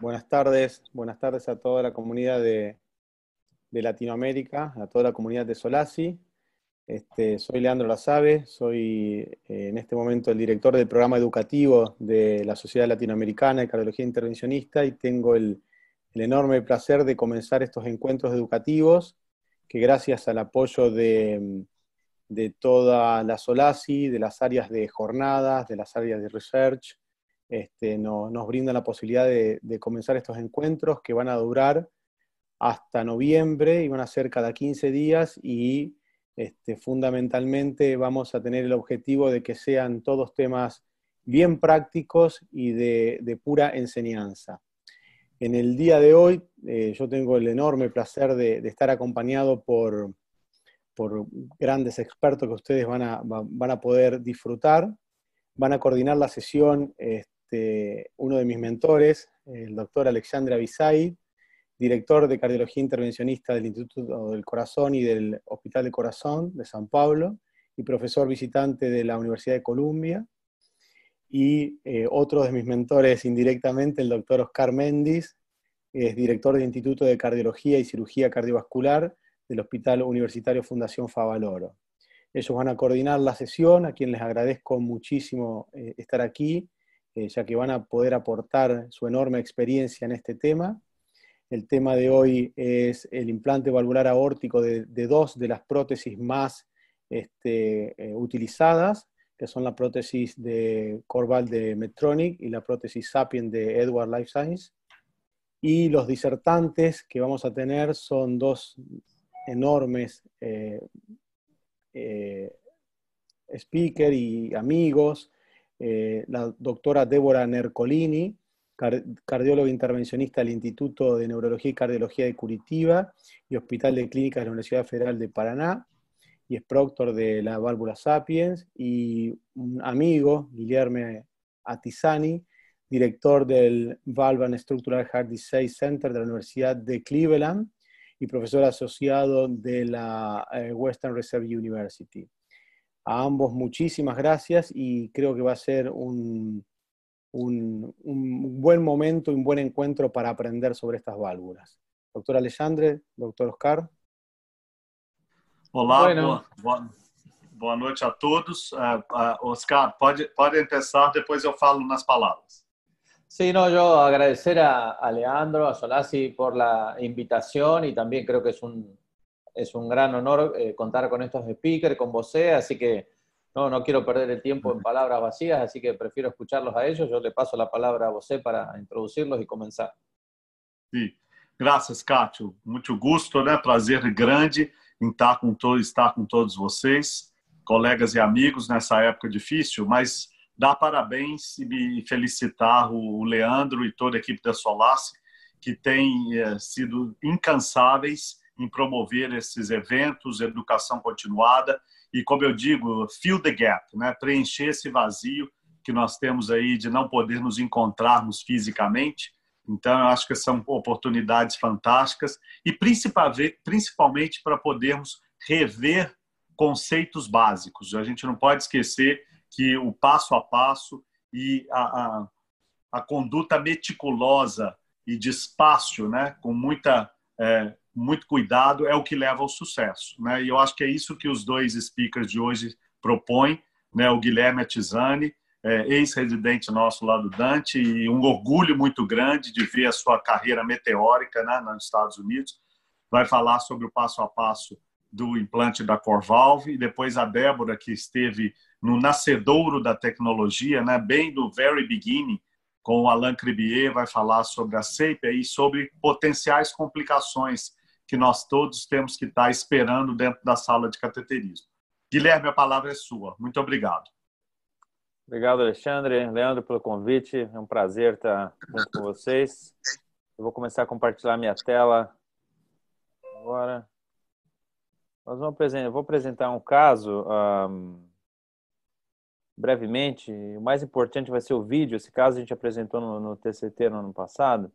Buenas tardes, buenas tardes a toda la comunidad de, Latinoamérica, a toda la comunidad de Solasi. Este, soy Leandro Lazave, soy eh, en este momento el director del programa educativo de la Sociedad Latinoamericana de Cardiología Intervencionista y tengo el, enorme placer de comenzar estos encuentros educativos que gracias al apoyo de, de toda la SOLASI, de las áreas de jornadas, de las áreas de research, este, no, nos brinda la posibilidad de, comenzar estos encuentros que van a durar hasta noviembre y van a ser cada 15 días y este, fundamentalmente vamos a tener el objetivo de que sean todos temas bien prácticos y de, pura enseñanza. En el día de hoy eh, yo tengo el enorme placer de, estar acompañado por, por, grandes expertos que ustedes van a, van a poder disfrutar van a coordinar la sesión este, este, uno de mis mentores, el doctor Alexandra Bisay, director de cardiología intervencionista del Instituto del Corazón y del Hospital del Corazón de San Pablo, y profesor visitante de la Universidad de Columbia. Y eh, otro de mis mentores indirectamente, el doctor Oscar Méndez, es director del Instituto de Cardiología y Cirugía Cardiovascular del Hospital Universitario Fundación Favaloro. Ellos van a coordinar la sesión, a quien les agradezco muchísimo eh, estar aquí eh, ya que van a poder aportar su enorme experiencia en este tema. El tema de hoy es el implante valvular aórtico de, dos de las prótesis más este, eh, utilizadas, que son la prótesis de Corval de Medtronic y la prótesis Sapien de Edward Life Science. Y los disertantes que vamos a tener son dos enormes eh, speakers y amigos eh, la doctora Débora Nercolini, cardiólogo intervencionista del Instituto de Neurología y Cardiología de Curitiba y Hospital de Clínicas de la Universidad Federal de Paraná, y es proctor de la válvula Sapiens, y un amigo, Guillermo Atizani, director del Valvan Structural Heart Disease Center de la Universidad de Cleveland y profesor asociado de la eh, Western Reserve University. A ambos muchísimas gracias y creo que va a ser un, un, un buen momento y un buen encuentro para aprender sobre estas válvulas. Doctor Alexandre, doctor Oscar. Hola, buenas boa, a todos. Eh, eh, Oscar, pode, empezar, después depois eu falo nas palabras. Sí, no, yo agradecer a, a Leandro, a Solassi por la invitación y también creo que es un, Es un gran honor eh, contar con estos speakers, con vos, así que no, no quiero perder el tiempo en palabras vacías, así que prefiero escucharlos a ellos. Yo le paso la palabra a vos para introducirlos y comenzar. Sí. Graças, Cátio. Muito gosto, né? Prazer grande em estar tá com, todo, estar com todos vocês, colegas e amigos, nessa época difícil, mas dar parabéns e me felicitar o Leandro e toda a equipe da Solace, que tem eh, sido incansáveis em promover esses eventos, educação continuada e, como eu digo, fill the gap, né? preencher esse vazio que nós temos aí de não poder nos encontrarmos fisicamente. Então, eu acho que são oportunidades fantásticas e principalmente para podermos rever conceitos básicos. A gente não pode esquecer que o passo a passo e a, a, a conduta meticulosa e de espaço, né, com muita é, muito cuidado é o que leva ao sucesso. Né? E eu acho que é isso que os dois speakers de hoje propõem, né? o Guilherme Atizani, é, ex-residente nosso lá do Dante, e um orgulho muito grande de ver a sua carreira meteórica né, nos Estados Unidos. Vai falar sobre o passo a passo do implante da Corvalve, e depois a Débora, que esteve no nascedouro da tecnologia, né, bem do very beginning, com o Alain Cribier, vai falar sobre a CEP e sobre potenciais complicações que nós todos temos que estar esperando dentro da sala de cateterismo. Guilherme, a palavra é sua. Muito obrigado. Obrigado, Alexandre, Leandro, pelo convite. É um prazer estar junto com vocês. Eu vou começar a compartilhar minha tela agora. Nós vamos apresentar, vou apresentar um caso um, brevemente. O mais importante vai ser o vídeo. Esse caso a gente apresentou no, no TCT no ano passado.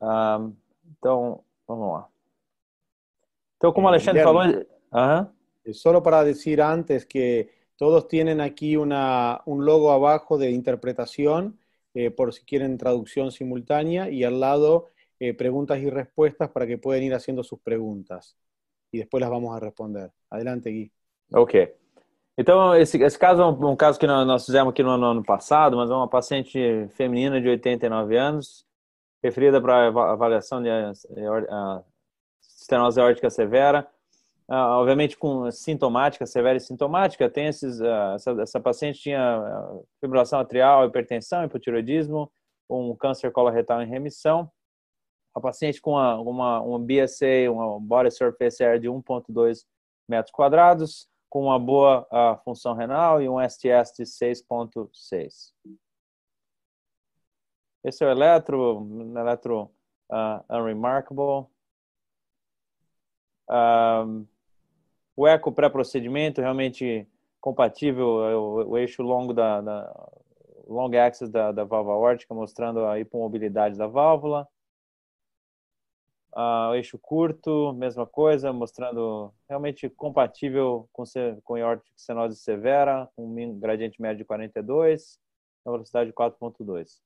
Um, Entonces, vamos lá. Então, como Alexandre eh, falou. Eh, solo para decir antes que todos tienen aquí una, un logo abajo de interpretación, eh, por si quieren traducción simultánea, y al lado preguntas y respuestas para que puedan ir haciendo sus preguntas. Y después las vamos a responder. Adelante, Gui. Ok. Entonces, es caso un um, um caso que nós, fizemos aquí no, no ano passado, mas é paciente feminina de 89 e años. referida para avaliação de estenose eh, ah, aórtica severa, ah, obviamente com sintomática, severa e sintomática, tem esses, ah, essa, essa paciente tinha fibrilação atrial, hipertensão, hipotiroidismo, um câncer coloretal em remissão, a paciente com uma, uma, um BSA, uma body surface area de 1.2 metros quadrados, com uma boa função renal e um STS de 6.6. Esse é o eletro, eletro uh, Unremarkable. Uh, o eco pré-procedimento realmente compatível é o, o eixo longo da, da long axis da, da válvula órtica, mostrando a hipomobilidade da válvula. Uh, eixo curto, mesma coisa, mostrando realmente compatível com, com aortic stenose severa, com um gradiente médio de 42, na velocidade 4.2.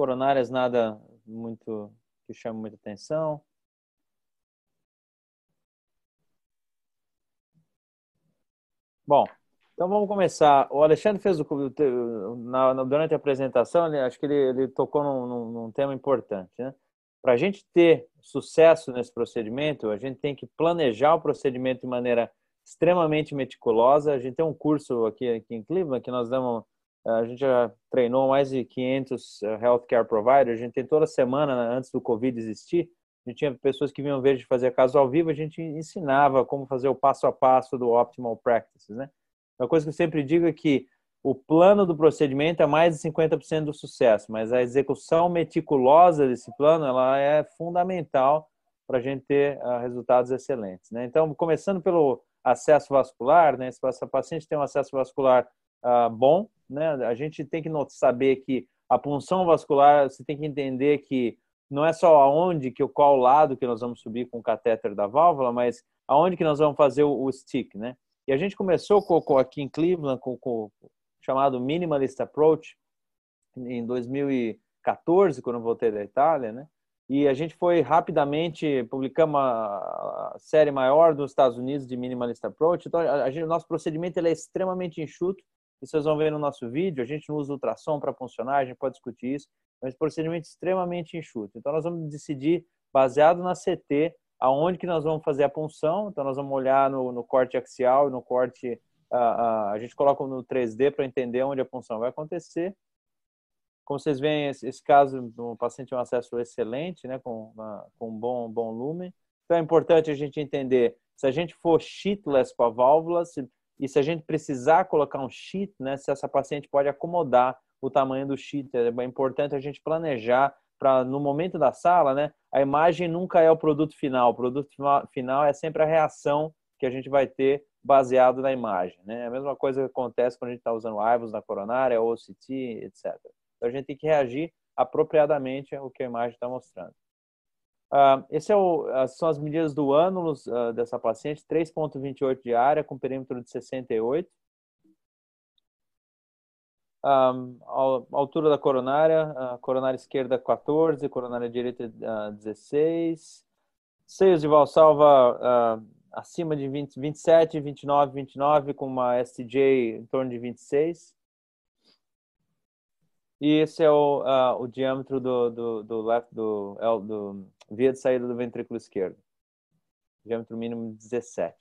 Coronárias, nada muito que chama muita atenção. Bom, então vamos começar. O Alexandre fez o, na, durante a apresentação, ele, acho que ele, ele tocou num, num, num, tema importante. Né? Para a gente ter sucesso nesse procedimento, a gente tem que planejar o procedimento de maneira extremamente meticulosa. A gente tem um curso aqui, aqui em Cleveland que nós damos a gente já treinou mais de 500 eh, healthcare providers. A gente tem toda semana, né, antes do Covid existir, a gente tinha pessoas que vinham ver de fazer caso ao vivo. A gente ensinava como fazer o passo a passo do Optimal Practices, né? Uma coisa que eu sempre digo é que o plano do procedimento é mais de 50% do sucesso, mas a execução meticulosa desse plano ela é fundamental para a gente ter ah, resultados excelentes. Né? Então, começando pelo acesso vascular, né? se essa paciente tem um acesso vascular ah, bom. Né? A gente tem que saber que a punção vascular, você tem que entender que não é só aonde, que qual lado que nós vamos subir com o catéter da válvula, mas aonde que nós vamos fazer o, o stick, né? E a gente começou com, com, aqui em Cleveland com, com chamado Minimalist Approach em 2014, quando eu voltei da Itália, né? E a gente foi rapidamente, publicamos a série maior dos Estados Unidos de Minimalist Approach. Então, a, a gente, o nosso procedimento ele é extremamente enxuto isso vocês vão ver no nosso vídeo. A gente não usa ultrassom para funcionar, a gente pode discutir isso, mas procedimento extremamente enxuto. Então, nós vamos decidir, baseado na CT, aonde que nós vamos fazer a punção. Então, nós vamos olhar no, no corte axial e no corte. Uh, uh, a gente coloca no 3D para entender onde a punção vai acontecer. Como vocês veem, esse, esse caso do paciente tem é um acesso excelente, né, com, uma, com um bom, bom lume. Então, é importante a gente entender se a gente for chitless com a válvula, se e se a gente precisar colocar um sheet, né, se essa paciente pode acomodar o tamanho do sheet, é importante a gente planejar para no momento da sala, né, a imagem nunca é o produto final, o produto final é sempre a reação que a gente vai ter baseado na imagem, né? É a mesma coisa que acontece quando a gente está usando IVOS na coronária, OCT, etc. Então a gente tem que reagir apropriadamente ao que a imagem está mostrando. Uh, ah, Essas é são as medidas do ânus uh, ah, dessa paciente, 3,28 de área, com perímetro de 68. Um, a altura da coronária, a ah, coronária esquerda 14, coronária direita uh, 16. Seios de Valsalva acima de 20, 27, 29, 29, com uma STJ em torno de 26. E esse é o, o diâmetro do, do, do, left, do, do via de saída do ventrículo esquerdo. Diâmetro mínimo 17.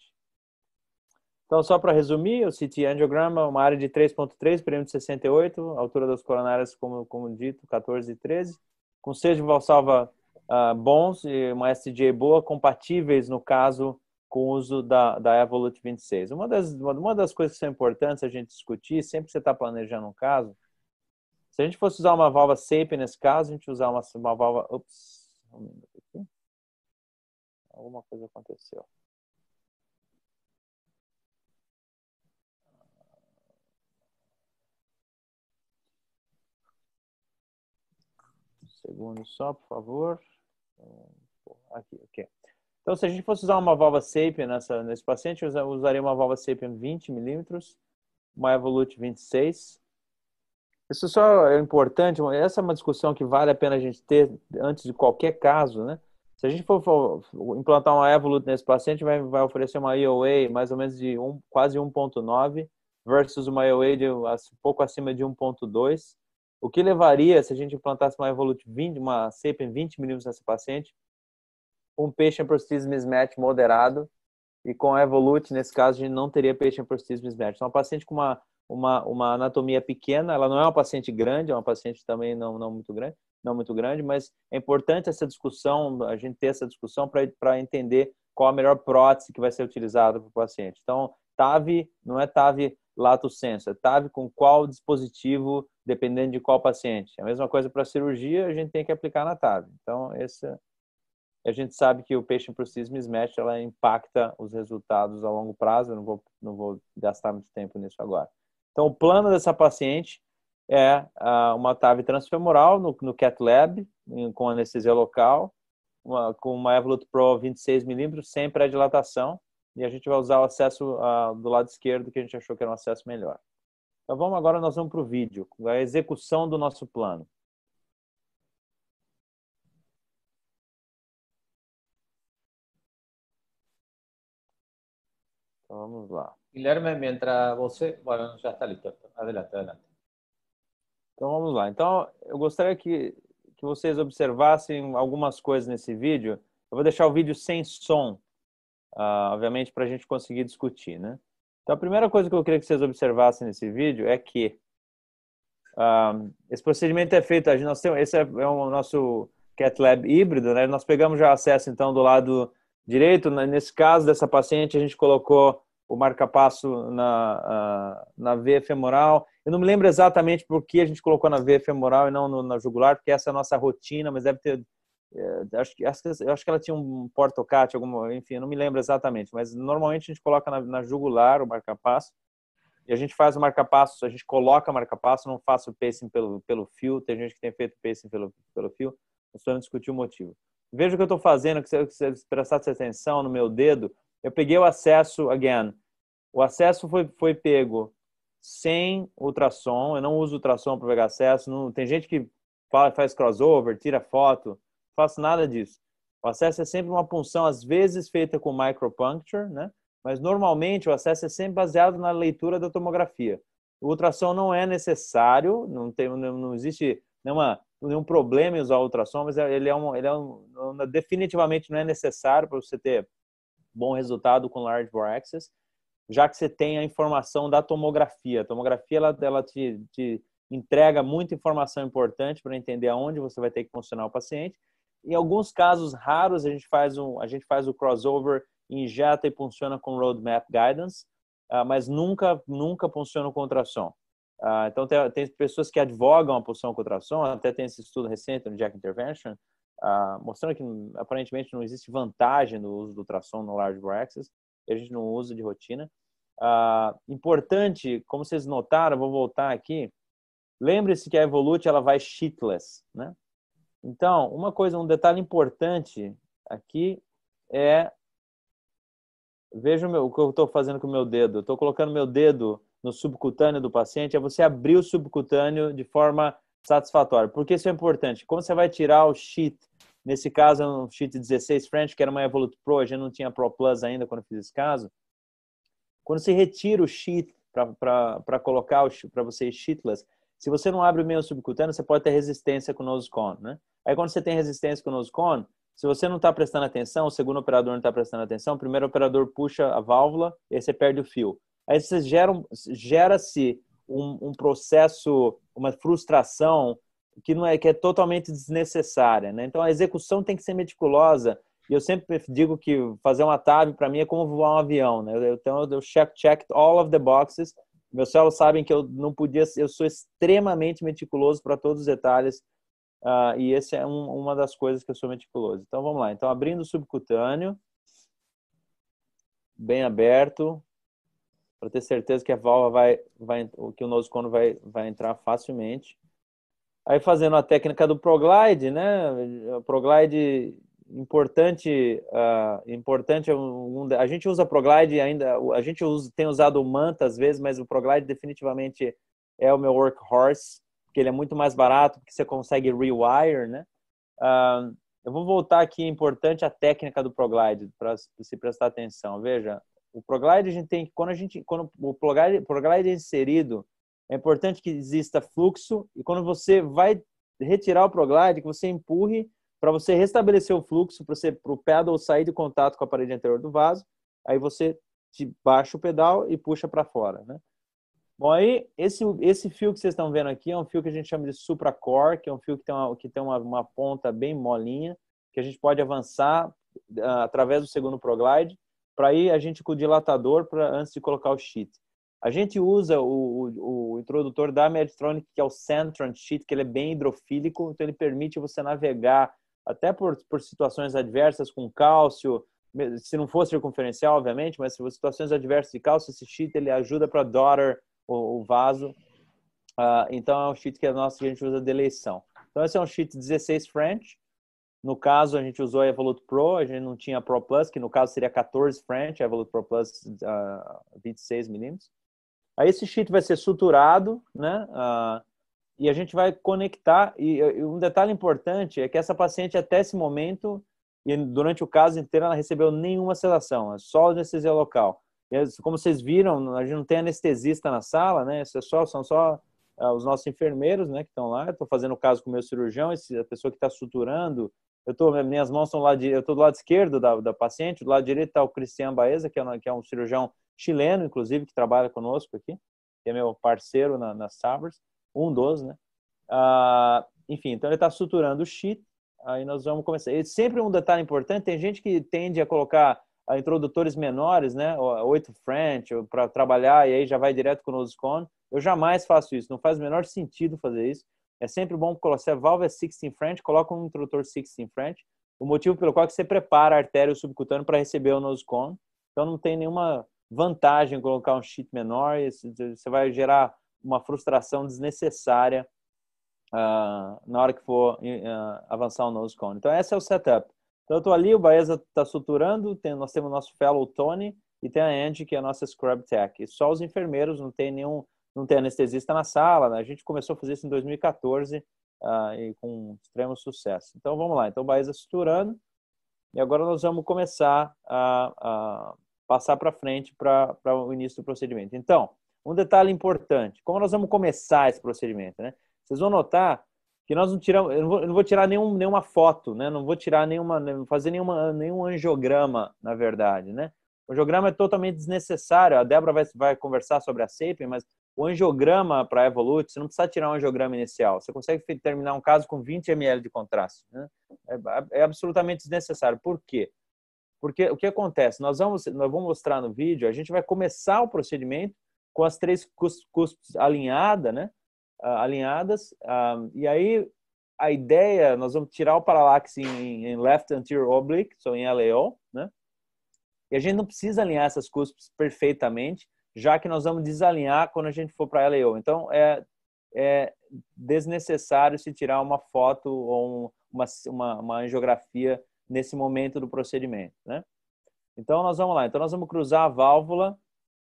Então, só para resumir, o CT angiograma, uma área de 3.3, perímetro 68, altura das coronárias, como, como dito, 14 e 13, com seis de valsalva uh, bons e uma SGA boa, compatíveis, no caso, com o uso da, da Evolut 26. Uma das, uma, uma das coisas que são importantes a gente discutir, sempre que você está planejando um caso, se a gente fosse usar uma válvula SAPE nesse caso, a gente usar uma, uma válvula... Ups, um minuto aqui. Alguma coisa aconteceu. segundo só, por favor. Então, aqui, ok. Então, se a gente fosse usar uma válvula Sapien nessa, nesse paciente, eu usaria uma válvula Sapien 20 milímetros, uma Evolut 26 isso só é importante, essa é uma discussão que vale a pena a gente ter antes de qualquer caso, né? Se a gente for, for implantar uma Evolut nesse paciente, vai, vai oferecer uma EOA mais ou menos de um, quase 1.9 versus uma EOA de pouco acima de 1.2. O que levaria, se a gente implantasse uma Evolut 20, uma CEP em 20 milímetros nesse paciente, um patient prosthesis mismatch moderado, e com a Evolut, nesse caso, a gente não teria patient prosthesis mismatch. Então, um paciente com uma uma, uma anatomia pequena, ela não é uma paciente grande, é uma paciente também não, não muito grande, não muito grande, mas é importante essa discussão, a gente ter essa discussão para entender qual a melhor prótese que vai ser utilizada para o paciente. Então, TAV não é TAV lato senso, é TAV com qual dispositivo, dependendo de qual paciente. É a mesma coisa para cirurgia, a gente tem que aplicar na TAV. Então, essa a gente sabe que o patient process mismatch ela impacta os resultados a longo prazo, eu não vou não vou gastar muito tempo nisso agora. Então, o plano dessa paciente é ah, uma TAV transfemoral no, no Cat Lab, com anestesia local, uma, com uma Evolut Pro 26mm sem pré-dilatação, e a gente vai usar o acesso uh, do lado esquerdo, que a gente achou que era um acesso melhor. Então, vamos agora, nós vamos para o vídeo, a execução do nosso plano. Vamos lá. Guilherme, mientras você. Bueno, já está listo. Adelante, adelante. Então vamos lá. Então eu gostaria que, que vocês observassem algumas coisas nesse vídeo. Eu vou deixar o vídeo sem som, uh, obviamente, para a gente conseguir discutir, né? Então a primeira coisa que eu queria que vocês observassem nesse vídeo é que uh, esse procedimento é feito. A gente, nós temos, esse é, é o nosso CatLab híbrido, né? Nós pegamos já acesso então do lado direito. Nesse caso dessa paciente, a gente colocou o marca-passo na, na veia femoral. Eu não me lembro exatamente por que a gente colocou na veia femoral e não no, na jugular, porque essa é a nossa rotina, mas deve ter. É, acho, que, acho, acho que ela tinha um portocate, enfim, eu não me lembro exatamente, mas normalmente a gente coloca na, na jugular o marca-passo e a gente faz o marca-passo, a gente coloca o marca-passo, não faço o pacing pelo, pelo fio, tem gente que tem feito pacing pelo, pelo fio, só não discutir o motivo. Veja o que eu estou fazendo, que se eu prestasse atenção no meu dedo, eu peguei o acesso, again, o acesso foi, foi pego sem ultrassom, eu não uso ultrassom para pegar acesso, não, tem gente que fala, faz crossover, tira foto, não faço nada disso. O acesso é sempre uma punção, às vezes feita com micropuncture, né? mas normalmente o acesso é sempre baseado na leitura da tomografia. O ultrassom não é necessário, não, tem, não, não existe nenhuma, nenhum problema em usar o ultrassom, mas é, ele é, um, ele é um, definitivamente não é necessário para você ter bom resultado com Large Bore Access, já que você tem a informação da tomografia. A tomografia ela, ela te, te entrega muita informação importante para entender aonde você vai ter que funcionar o paciente. Em alguns casos raros, a gente faz, um, a gente faz o crossover, injeta e funciona com roadmap guidance, uh, mas nunca, nunca funciona com ultrassom. Uh, então, tem, tem, pessoas que advogam a punção com ultrassom, até tem esse estudo recente no Jack Intervention, ah, mostrando que aparentemente não existe vantagem no uso do ultrassom no large bore access, a gente não usa de rotina. Ah, importante, como vocês notaram, vou voltar aqui, lembre-se que a Evolute ela vai sheetless, né? Então, uma coisa, um detalhe importante aqui é veja o, meu, o que eu estou fazendo com o meu dedo. Estou colocando meu dedo no subcutâneo do paciente. É você abrir o subcutâneo de forma satisfatório. Porque isso é importante. Como você vai tirar o cheat? Nesse caso, é um cheat 16 French, que era uma Evolut Pro, a gente não tinha Pro Plus ainda quando fiz esse caso. Quando se retira o cheat para colocar para você cheatless, se você não abre o meio subcutâneo, você pode ter resistência com o nose cone, né? Aí quando você tem resistência com o nose cone, se você não está prestando atenção, o segundo operador não está prestando atenção, o primeiro operador puxa a válvula e aí você perde o fio. Aí você gera-se um, um processo, uma frustração que não é que é totalmente desnecessária, né? Então a execução tem que ser meticulosa. E eu sempre digo que fazer uma TAB para mim é como voar um avião, né? Eu, então eu check check all of the boxes. Meus céus sabem que eu não podia, eu sou extremamente meticuloso para todos os detalhes. Uh, e esse é um, uma das coisas que eu sou meticuloso. Então vamos lá. Então abrindo o subcutâneo, bem aberto, para ter certeza que a válvula vai, vai que o noscono vai, vai entrar facilmente. Aí fazendo a técnica do Proglide, né? O Proglide importante, uh, importante é um, a gente usa Proglide ainda, a gente usa, tem usado o Manta às vezes, mas o Proglide definitivamente é o meu workhorse, porque ele é muito mais barato, porque você consegue rewire, né? Uh, eu vou voltar aqui, importante a técnica do Proglide, para se prestar atenção. Veja, o ProGlide, a gente tem quando a gente quando o ProGlide, ProGlide é inserido, é importante que exista fluxo e quando você vai retirar o ProGlide, que você empurre para você restabelecer o fluxo, para o pedal sair de contato com a parede anterior do vaso, aí você baixa o pedal e puxa para fora, né? Bom, aí esse, esse fio que vocês estão vendo aqui é um fio que a gente chama de supracore, que é um fio que tem, uma, que tem uma, uma ponta bem molinha, que a gente pode avançar uh, através do segundo ProGlide para ir a gente com o dilatador para antes de colocar o sheet. A gente usa o, o, o introdutor da Medtronic, que é o Centron Sheet, que ele é bem hidrofílico, então ele permite você navegar até por, por situações adversas com cálcio, se não for circunferencial, obviamente, mas se for situações adversas de cálcio, esse sheet ele ajuda para daughter o, o vaso. Uh, então é um sheet que, é nosso, que a gente usa de eleição. Então esse é um sheet 16 French, no caso, a gente usou a Evolut Pro, a gente não tinha a Pro Plus, que no caso seria 14 French, a Evolut Pro Plus uh, ah, 26 milímetros. Aí esse sheet vai ser suturado, né? Uh, e a gente vai conectar. E, e, um detalhe importante é que essa paciente, até esse momento, e durante o caso inteiro, ela recebeu nenhuma sedação, é só anestesia local. E, como vocês viram, a gente não tem anestesista na sala, né? Isso é só, são só ah, os nossos enfermeiros, né, que estão lá. Estou fazendo o caso com o meu cirurgião, esse, a pessoa que está suturando eu tô, minhas mãos estão lá de, eu tô do lado esquerdo da, da paciente, do lado direito está o Cristiano Baeza, que é, que é um cirurgião chileno, inclusive, que trabalha conosco aqui, que é meu parceiro na, na Sabres, um dos, né? Ah, enfim, então ele está suturando o sheet, aí nós vamos começar. E sempre um detalhe importante, tem gente que tende a colocar a ah, introdutores menores, né? Oito French, para trabalhar, e aí já vai direto com o Noscone. Eu jamais faço isso, não faz o menor sentido fazer isso. É sempre bom colocar, a válvula é 16 French, coloca um introdutor 16 French, o motivo pelo qual é que você prepara a artéria subcutânea para receber o nose cone, Então não tem nenhuma vantagem colocar um sheet menor, você vai gerar uma frustração desnecessária uh, na hora que for uh, avançar o nose cone. Então esse é o setup. Então eu estou ali, o Baeza está suturando, tem, nós temos o nosso fellow Tony e tem a Angie, que é a nossa scrub tech. E só os enfermeiros, não tem nenhum não tem anestesista na sala. Né? A gente começou a fazer isso em 2014 uh, ah, e com extremo sucesso. Então vamos lá. Então Baeza suturando. E agora nós vamos começar a, a passar para frente para o início do procedimento. Então, um detalhe importante: como nós vamos começar esse procedimento? Né? Vocês vão notar que nós não tiramos, eu não vou, eu não vou tirar nenhum, nenhuma foto, né? Não vou tirar nenhuma, fazer nenhuma, nenhum angiograma, na verdade, né? O angiograma é totalmente desnecessário. A Débora vai, vai conversar sobre a SAPIEN, mas o angiograma para Evolut, você não precisa tirar um angiograma inicial. Você consegue terminar um caso com 20 ml de contraste. Né? É, é, é absolutamente desnecessário. Por quê? Porque o que acontece? Nós vamos, nós vamos mostrar no vídeo, a gente vai começar o procedimento com as três cuspes alinhada, né? Uh, alinhadas. Uh, e aí, a ideia, nós vamos tirar o paralaxe em, em left anterior oblique, só so em LAO, né? E a gente não precisa alinhar essas cuspes perfeitamente já que nós vamos desalinhar quando a gente for para LEO, Então, é, é desnecessário se tirar uma foto ou um, uma, uma, uma angiografia nesse momento do procedimento, né? Então, nós vamos lá. Então, nós vamos cruzar a válvula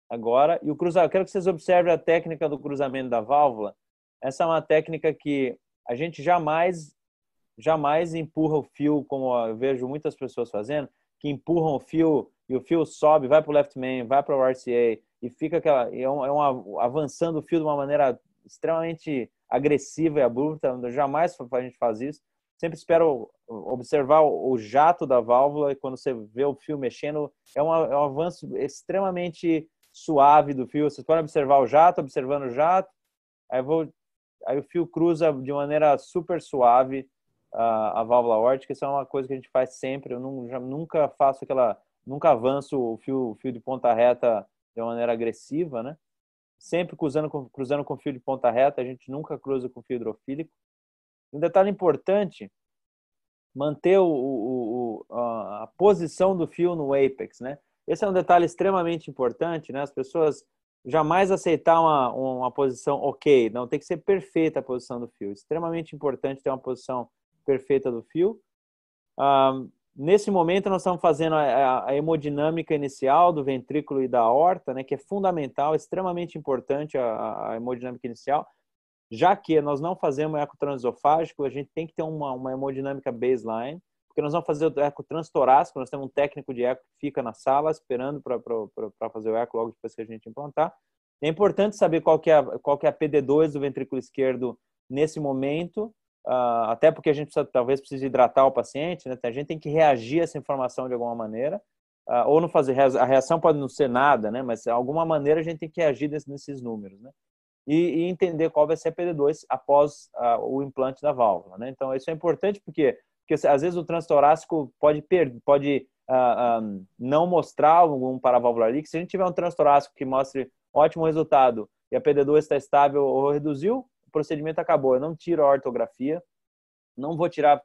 agora. E o cruzar, eu quero que vocês observem a técnica do cruzamento da válvula. Essa é uma técnica que a gente jamais, jamais empurra o fio, como eu vejo muitas pessoas fazendo, que empurram o fio e o fio sobe, vai para o left main, vai para o RCA e fica aquela, é um, é um, avançando o fio de uma maneira extremamente agressiva e abrupta, jamais a gente faz isso. Sempre espero observar o jato da válvula e quando você vê o fio mexendo, é um, é um avanço extremamente suave do fio. Vocês podem observar o jato, observando o jato, aí, vou, aí o fio cruza de maneira super suave a, ah, a válvula órtica. Isso é uma coisa que a gente faz sempre. Eu não, já, nunca faço aquela nunca avanço o fio, o fio de ponta reta de uma maneira agressiva, né? Sempre cruzando com, cruzando com fio de ponta reta, a gente nunca cruza com fio hidrofílico. Um detalhe importante, manter o, o, o, a posição do fio no apex, né? Esse é um detalhe extremamente importante, né? As pessoas jamais aceitar uma, uma posição ok, não tem que ser perfeita a posição do fio. Extremamente importante ter uma posição perfeita do fio. Ah, Nesse momento, nós estamos fazendo a, a hemodinâmica inicial do ventrículo e da horta né, que é fundamental, extremamente importante a, a hemodinâmica inicial. Já que nós não fazemos eco transesofágico, a gente tem que ter uma, uma hemodinâmica baseline, porque nós vamos fazer o ecotranstorácico, transtorácico, nós temos um técnico de eco que fica na sala esperando para fazer o eco logo depois que a gente implantar. É importante saber qual que é, qual que é a PD2 do ventrículo esquerdo nesse momento, uh, até porque a gente precisa, talvez precise hidratar o paciente, né? A gente tem que reagir a essa informação de alguma maneira, uh, ou não fazer a reação pode não ser nada, né? Mas de alguma maneira a gente tem que reagir nesses números, né? E, e, entender qual vai ser a PD2 após uh, o implante da válvula, né? Então isso é importante porque porque às vezes o transtorácico pode perder, pode um, não mostrar algum paravalvular ali, que se a gente tiver um transtorácico que mostre ótimo resultado e a PD2 está estável ou reduziu, procedimento acabou. Eu não tiro a ortografia, não vou tirar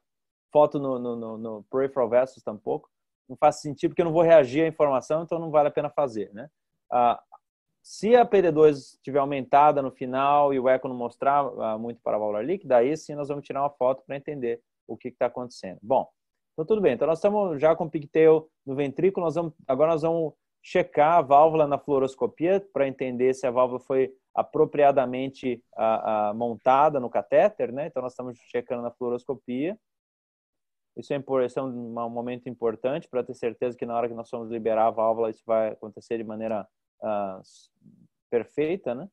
foto no, no, no, no peripheral vessels tampouco. Não faz sentido porque eu não vou reagir à informação, então não vale a pena fazer, né? Ah, se a PD2 tiver aumentada no final e o eco não mostrar ah, muito para a válvula líquida, aí sim nós vamos tirar uma foto para entender o que está acontecendo. Bom, então tudo bem. Então nós estamos já com o pigtail no ventrículo, nós vamos, agora nós vamos checar a válvula na fluoroscopia para entender se a válvula foi apropriadamente a, a, montada no catéter, né? Então nós estamos checando na fluoroscopia. Isso é, isso é um, um, momento importante para ter certeza que na hora que nós formos liberar a válvula isso vai acontecer de maneira uh, perfeita, né?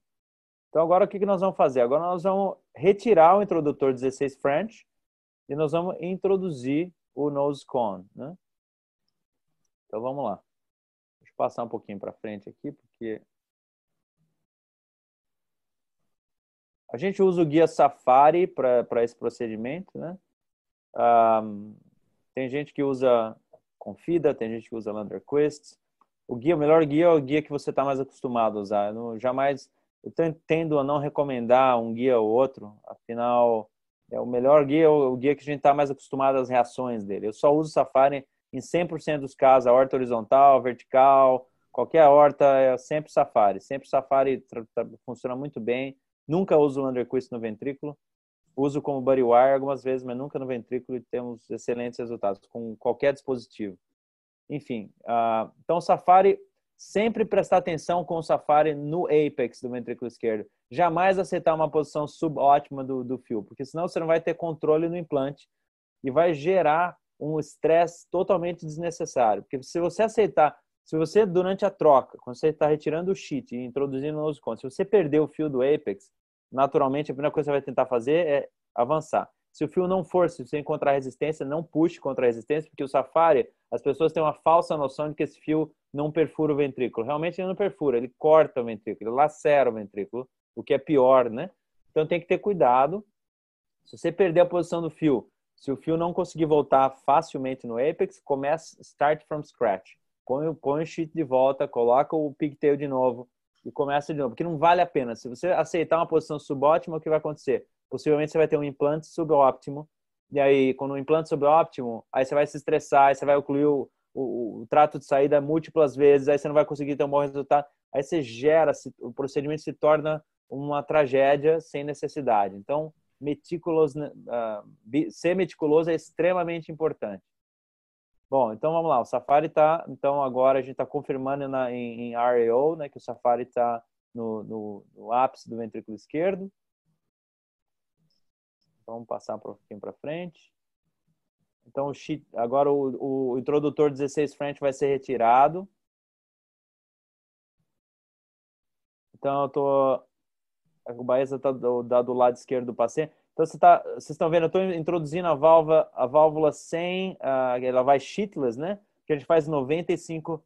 Então agora o que, que nós vamos fazer? Agora nós vamos retirar o introdutor 16 French e nós vamos introduzir o nose cone, né? Então vamos lá. Deixa eu passar um pouquinho para frente aqui porque A gente usa o guia Safari para esse procedimento, né? Um, ah, tem gente que usa Confida, tem gente que usa LanderQuest. O guia, o melhor guia é o guia que você está mais acostumado a usar. Eu não, jamais, eu tendo a não recomendar um guia ou outro, afinal, é o melhor guia é o guia que a gente está mais acostumado às reações dele. Eu só uso Safari em 100% dos casos, a horta horizontal, vertical, qualquer horta, é sempre Safari. Sempre Safari funciona muito bem Nunca uso o underquist no ventrículo. Uso como wire algumas vezes, mas nunca no ventrículo e temos excelentes resultados com qualquer dispositivo. Enfim, uh, então Safari, sempre prestar atenção com o Safari no apex do ventrículo esquerdo. Jamais aceitar uma posição subótima do, do fio, porque senão você não vai ter controle no implante e vai gerar um estresse totalmente desnecessário. Porque se você aceitar se você, durante a troca, quando você está retirando o cheat e introduzindo novos contos, se você perder o fio do Apex, naturalmente a primeira coisa que você vai tentar fazer é avançar. Se o fio não for, se você encontrar resistência, não puxe contra a resistência, porque o Safari, as pessoas têm uma falsa noção de que esse fio não perfura o ventrículo. Realmente ele não perfura, ele corta o ventrículo, ele lacera o ventrículo, o que é pior, né? Então tem que ter cuidado. Se você perder a posição do fio, se o fio não conseguir voltar facilmente no apex, começa start from scratch põe, põe o cheat de volta, coloca o pigtail de novo e começa de novo, porque não vale a pena. Se você aceitar uma posição subótima, o que vai acontecer? Possivelmente você vai ter um implante subóptimo, e aí, quando o implante subóptimo, aí você vai se estressar, aí você vai ocluir o, o, o trato de saída múltiplas vezes, aí você não vai conseguir ter um bom resultado, aí você gera, o procedimento se torna uma tragédia sem necessidade. Então, meticuloso, uh, ser meticuloso é extremamente importante. Bom, então vamos lá. O Safari está, então agora a gente está confirmando na, em, em RAO, né, que o Safari está no, no, no, ápice do ventrículo esquerdo. vamos passar um pouquinho para frente. Então, agora o, o introdutor 16 French vai ser retirado. Então, eu tô, a Baeza está do, tá do lado esquerdo do paciente. Então, você tá, vocês estão vendo, eu estou introduzindo a válvula, a válvula sem, uh, ela vai shitless, né? Que a gente faz 95%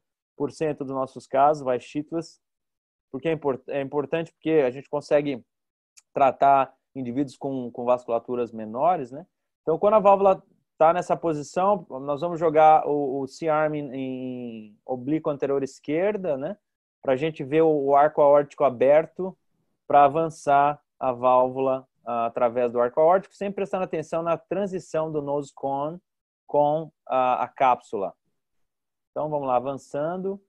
dos nossos casos, vai shitless. Porque é, import, é importante, porque a gente consegue tratar indivíduos com, com vasculaturas menores, né? Então, quando a válvula está nessa posição, nós vamos jogar o, o C-arm em, em oblíquo anterior esquerda, né? Para a gente ver o, o arco aórtico aberto para avançar a válvula através do arco aórtico, sempre prestando atenção na transição do nose cone com a, a cápsula. Então vamos lá, avançando.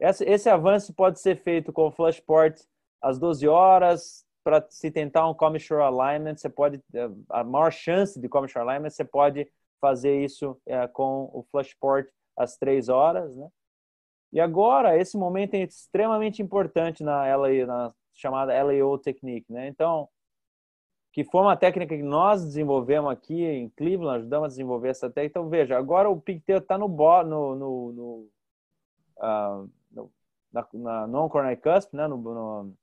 Esse, esse avanço pode ser feito com flush port às 12 horas, para se tentar um commissure shore alignment, você pode a maior chance de commissure shore alignment, você pode fazer isso é, com o flush port às 3 horas, né? E agora esse momento é extremamente importante na LA, na chamada LAO technique, né? Então, que foi uma técnica que nós desenvolvemos aqui em Cleveland, ajudamos a desenvolver essa técnica. Então, veja, agora o Pigtail está no, no, no, no, uh, ah, no, na, na non-coronary cusp, né? no, no,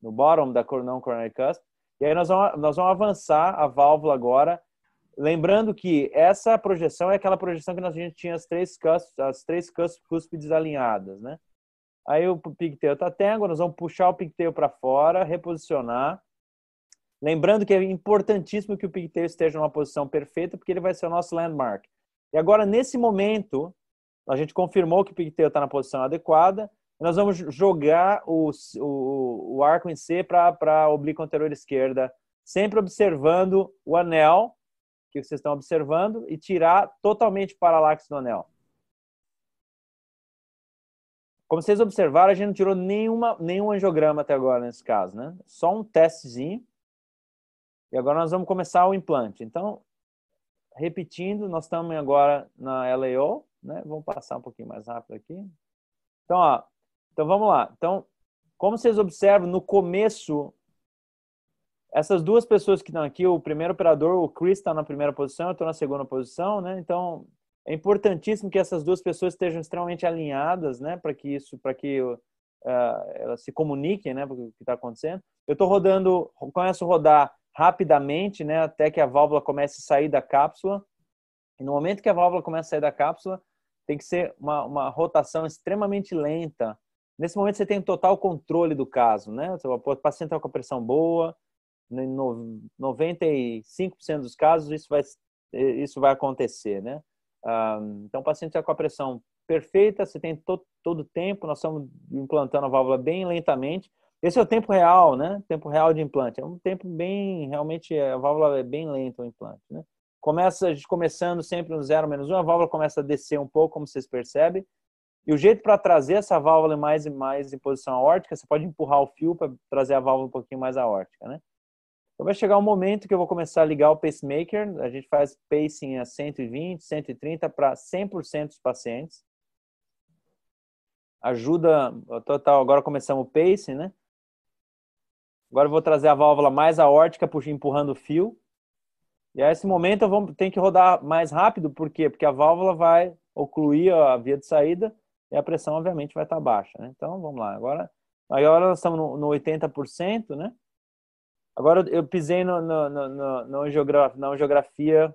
no bottom da non-coronary cusp. E aí nós vamos, nós vamos avançar a válvula agora, lembrando que essa projeção é aquela projeção que nós, a gente tinha as três cusps, as três cúspides alinhadas, né? Aí o pigtail está tengo, nós vamos puxar o pigtail para fora, reposicionar Lembrando que é importantíssimo que o Pigtail esteja numa posição perfeita, porque ele vai ser o nosso landmark. E agora, nesse momento, a gente confirmou que o Pigtail está na posição adequada. Nós vamos jogar o, o, o arco em C para a oblíqua anterior esquerda, sempre observando o anel que vocês estão observando e tirar totalmente o paralaxe do anel. Como vocês observaram, a gente não tirou nenhuma, nenhum angiograma até agora nesse caso, né? Só um testezinho. E agora nós vamos começar o implante. Então, repetindo, nós estamos agora na LAO, né? Vamos passar um pouquinho mais rápido aqui. Então, ó, então vamos lá. Então, como vocês observam, no começo, essas duas pessoas que estão aqui, o primeiro operador, o Chris está na primeira posição, eu estou na segunda posição, né? Então, é importantíssimo que essas duas pessoas estejam extremamente alinhadas, né? Para que isso, para que uh, elas se comuniquem, né? O que está acontecendo. Eu estou rodando, começo a rodar rapidamente, né, até que a válvula comece a sair da cápsula. E no momento que a válvula começa a sair da cápsula, tem que ser uma, uma rotação extremamente lenta. Nesse momento você tem total controle do caso, né? O paciente está com a pressão boa, né, em 95% dos casos isso vai, isso vai acontecer, né? Ah, então o paciente está com a pressão perfeita, você tem todo, todo o tempo, nós estamos implantando a válvula bem lentamente, esse é o tempo real, né? Tempo real de implante. É um tempo bem, realmente, a válvula é bem lenta o implante, né? Começa, a gente começando sempre no zero menos um a válvula começa a descer um pouco, como vocês percebem. E o jeito para trazer essa válvula mais e mais em posição aórtica, você pode empurrar o fio para trazer a válvula um pouquinho mais aórtica, né? Então vai chegar um momento que eu vou começar a ligar o pacemaker, a gente faz pacing a 120, 130 para 100% dos pacientes. Ajuda, total, agora começamos o pacing, né? Agora eu vou trazer a válvula mais aórtica, puxando, empurrando o fio. E a esse momento eu vou, tenho que rodar mais rápido, por quê? Porque a válvula vai ocluir a via de saída e a pressão, obviamente, vai estar baixa. Né? Então, vamos lá. Agora, agora nós estamos no, no 80%, né? Agora eu pisei no, no, no, no na geografia.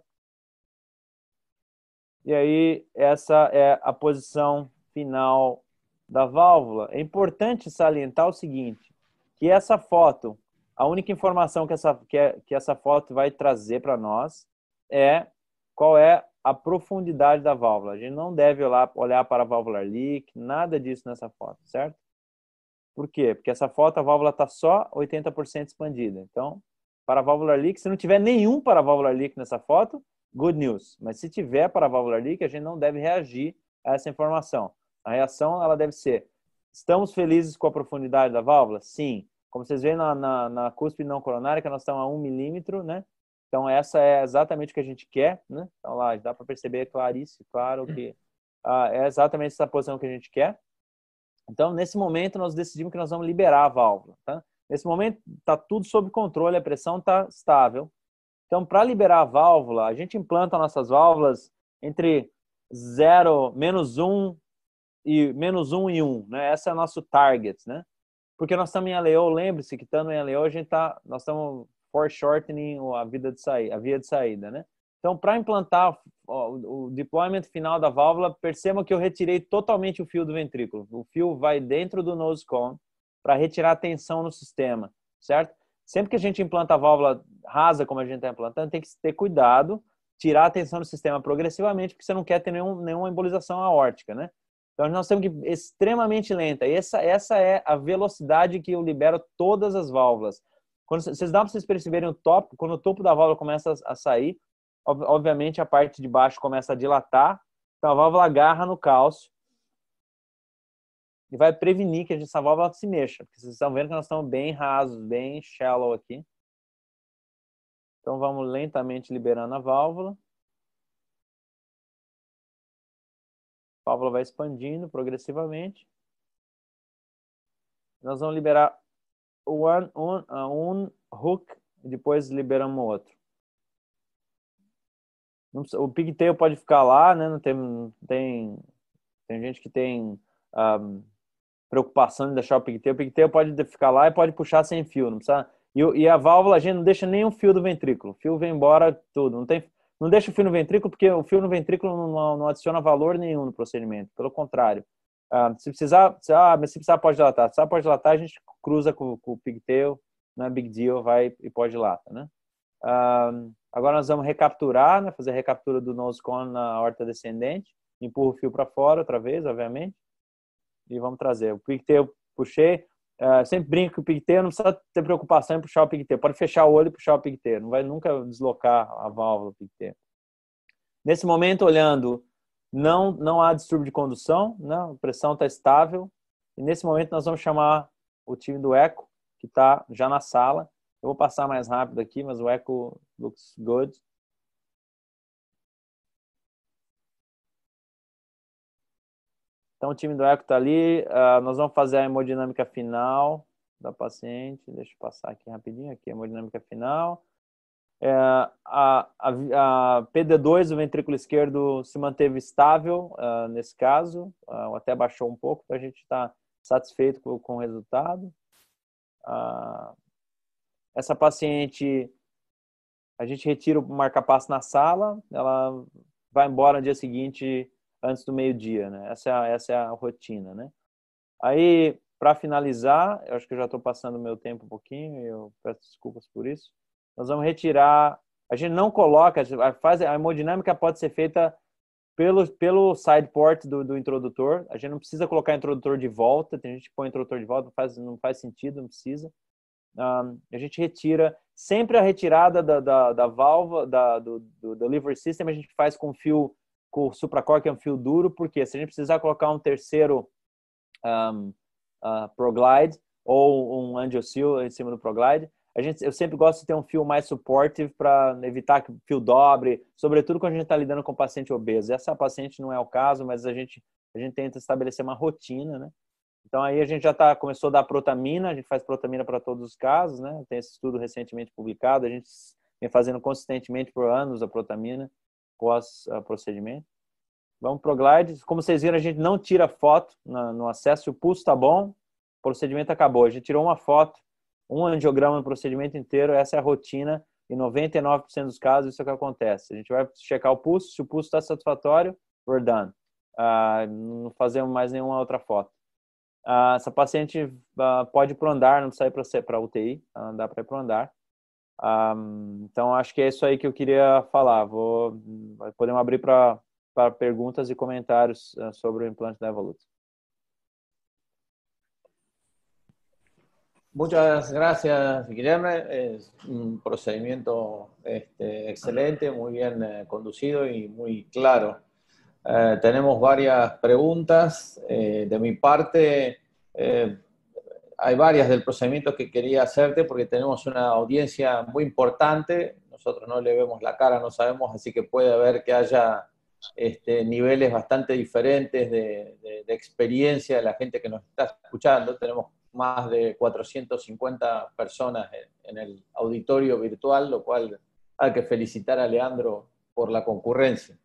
E aí, essa é a posição final da válvula. É importante salientar o seguinte: que essa foto, a única informação que essa, que, é, que essa foto vai trazer para nós é qual é a profundidade da válvula. A gente não deve olhar, olhar para a válvula leak, nada disso nessa foto, certo? Por quê? Porque essa foto a válvula está só 80% expandida. Então, para a válvula leak, se não tiver nenhum para a válvula leak nessa foto, good news. Mas se tiver para a válvula leak, a gente não deve reagir a essa informação. A reação ela deve ser Estamos felizes com a profundidade da válvula? Sim. Como vocês veem na, na, na cuspe não coronária, nós estamos a 1 milímetro, né? Então, essa é exatamente o que a gente quer, né? Então, lá, dá para perceber, claríssimo, claro que ah, é exatamente essa posição que a gente quer. Então, nesse momento, nós decidimos que nós vamos liberar a válvula, tá? Nesse momento, está tudo sob controle, a pressão está estável. Então, para liberar a válvula, a gente implanta nossas válvulas entre 0, menos 1 e menos um e um, né? Esse é nosso target, né? Porque nós estamos em LEO, lembre-se que estando em LEO, a gente tá, nós estamos foreshortening a vida de saída, a via de saída, né? Então, para implantar o deployment final da válvula, perceba que eu retirei totalmente o fio do ventrículo. O fio vai dentro do nose cone para retirar a tensão no sistema, certo? Sempre que a gente implanta a válvula rasa, como a gente está implantando, tem que ter cuidado, tirar a tensão do sistema progressivamente, porque você não quer ter nenhum, nenhuma embolização aórtica, né? Então, nós temos que ir extremamente lenta. Essa, essa é a velocidade que eu libero todas as válvulas. Quando, vocês dá para vocês perceberem o topo, quando o topo da válvula começa a sair, obviamente a parte de baixo começa a dilatar, então a válvula agarra no cálcio e vai prevenir que essa válvula se mexa, porque vocês estão vendo que nós estamos bem rasos, bem shallow aqui. Então vamos lentamente liberando a válvula. válvula vai expandindo progressivamente. Nós vamos liberar one, um, um hook e depois liberamos outro. o pigtail pode ficar lá, né? Não tem, tem, tem gente que tem um, preocupação de deixar o pigtail. O pigtail pode ficar lá e pode puxar sem fio, não precisa. E, e a válvula a gente não deixa nenhum fio do ventrículo. O fio vem embora tudo. Não tem, não deixa o fio no ventrículo, porque o fio no ventrículo não, não adiciona valor nenhum no procedimento. Pelo contrário. Ah, se precisar, se, ah, mas se precisar, pode dilatar. Se precisar, pode dilatar, a gente cruza com, com o pigtail, não é big deal, vai e pode dilatar, né? Ah, agora nós vamos recapturar, né, fazer a recaptura do nose cone na horta descendente. Empurra o fio para fora outra vez, obviamente. E vamos trazer. O pigtail puxei. Uh, sempre brinco com o pigteiro não precisa ter preocupação em puxar o pigteiro. Pode fechar o olho e puxar o pigteiro. Não vai nunca deslocar a válvula do pigteiro. Nesse momento, olhando, não, não há distúrbio de condução, né? a pressão está estável. E nesse momento nós vamos chamar o time do Eco, que está já na sala. Eu vou passar mais rápido aqui, mas o Eco looks good. Então, o time do Eco está ali. Uh, nós vamos fazer a hemodinâmica final da paciente. Deixa eu passar aqui rapidinho. Aqui, hemodinâmica final. É, a, a, a, PD2, o ventrículo esquerdo, se manteve estável uh, nesse caso, uh, até baixou um pouco, então a gente está satisfeito com, com, o resultado. Uh, essa paciente, a gente retira o marcapasso na sala, ela vai embora no dia seguinte antes do meio-dia, né? Essa é a, essa é a rotina, né? Aí, para finalizar, eu acho que eu já estou passando meu tempo um pouquinho, eu peço desculpas por isso. Nós vamos retirar. A gente não coloca, a, fase, a hemodinâmica pode ser feita pelo, pelo side port do, do introdutor. A gente não precisa colocar introdutor de volta, tem gente que põe introdutor de volta, faz, não faz sentido, não precisa. Um, a gente retira sempre a retirada da, da, da válvula da, do, do delivery system a gente faz com fio com o supracorque é um fio duro, porque se a gente precisar colocar um terceiro um, uh, ah, Proglide ou um Angel Seal em cima do Proglide, a gente, eu sempre gosto de ter um fio mais supportive para evitar que o fio dobre, sobretudo quando a gente está lidando com paciente obeso. Essa paciente não é o caso, mas a gente, a gente tenta estabelecer uma rotina, né? Então aí a gente já tá, começou a dar protamina, a gente faz protamina para todos os casos, né? Tem esse estudo recentemente publicado, a gente vem fazendo consistentemente por anos a protamina pós-procedimento. Vamos pro glide. Como vocês viram, a gente não tira foto no acesso. O pulso está bom, o procedimento acabou. A gente tirou uma foto, um angiograma no procedimento inteiro. Essa é a rotina. Em 99% dos casos, isso é o que acontece. A gente vai checar o pulso. Se o pulso está satisfatório, we're done. Ah, não fazemos mais nenhuma outra foto. Ah, essa paciente ah, pode ir para o andar, não precisa ir para UTI, ela dá para ir para o andar. Um, então, acho que é isso aí que eu queria falar. Vou, podemos abrir para perguntas e comentários eh, sobre o implante da Evolut. Muchas gracias, Guilherme. Es un procedimiento este, excelente, muy bien eh, conducido y muy claro. Eh, tenemos varias preguntas. Eh, de mi parte, eh, hay varias del procedimiento que quería hacerte porque tenemos una audiencia muy importante. Nosotros no le vemos la cara, no sabemos, así que puede haber que haya este, niveles bastante diferentes de, experiencia de la gente que nos está escuchando. Tenemos más de 450 personas en, el auditorio virtual, lo cual hay que felicitar a Leandro por la concurrencia.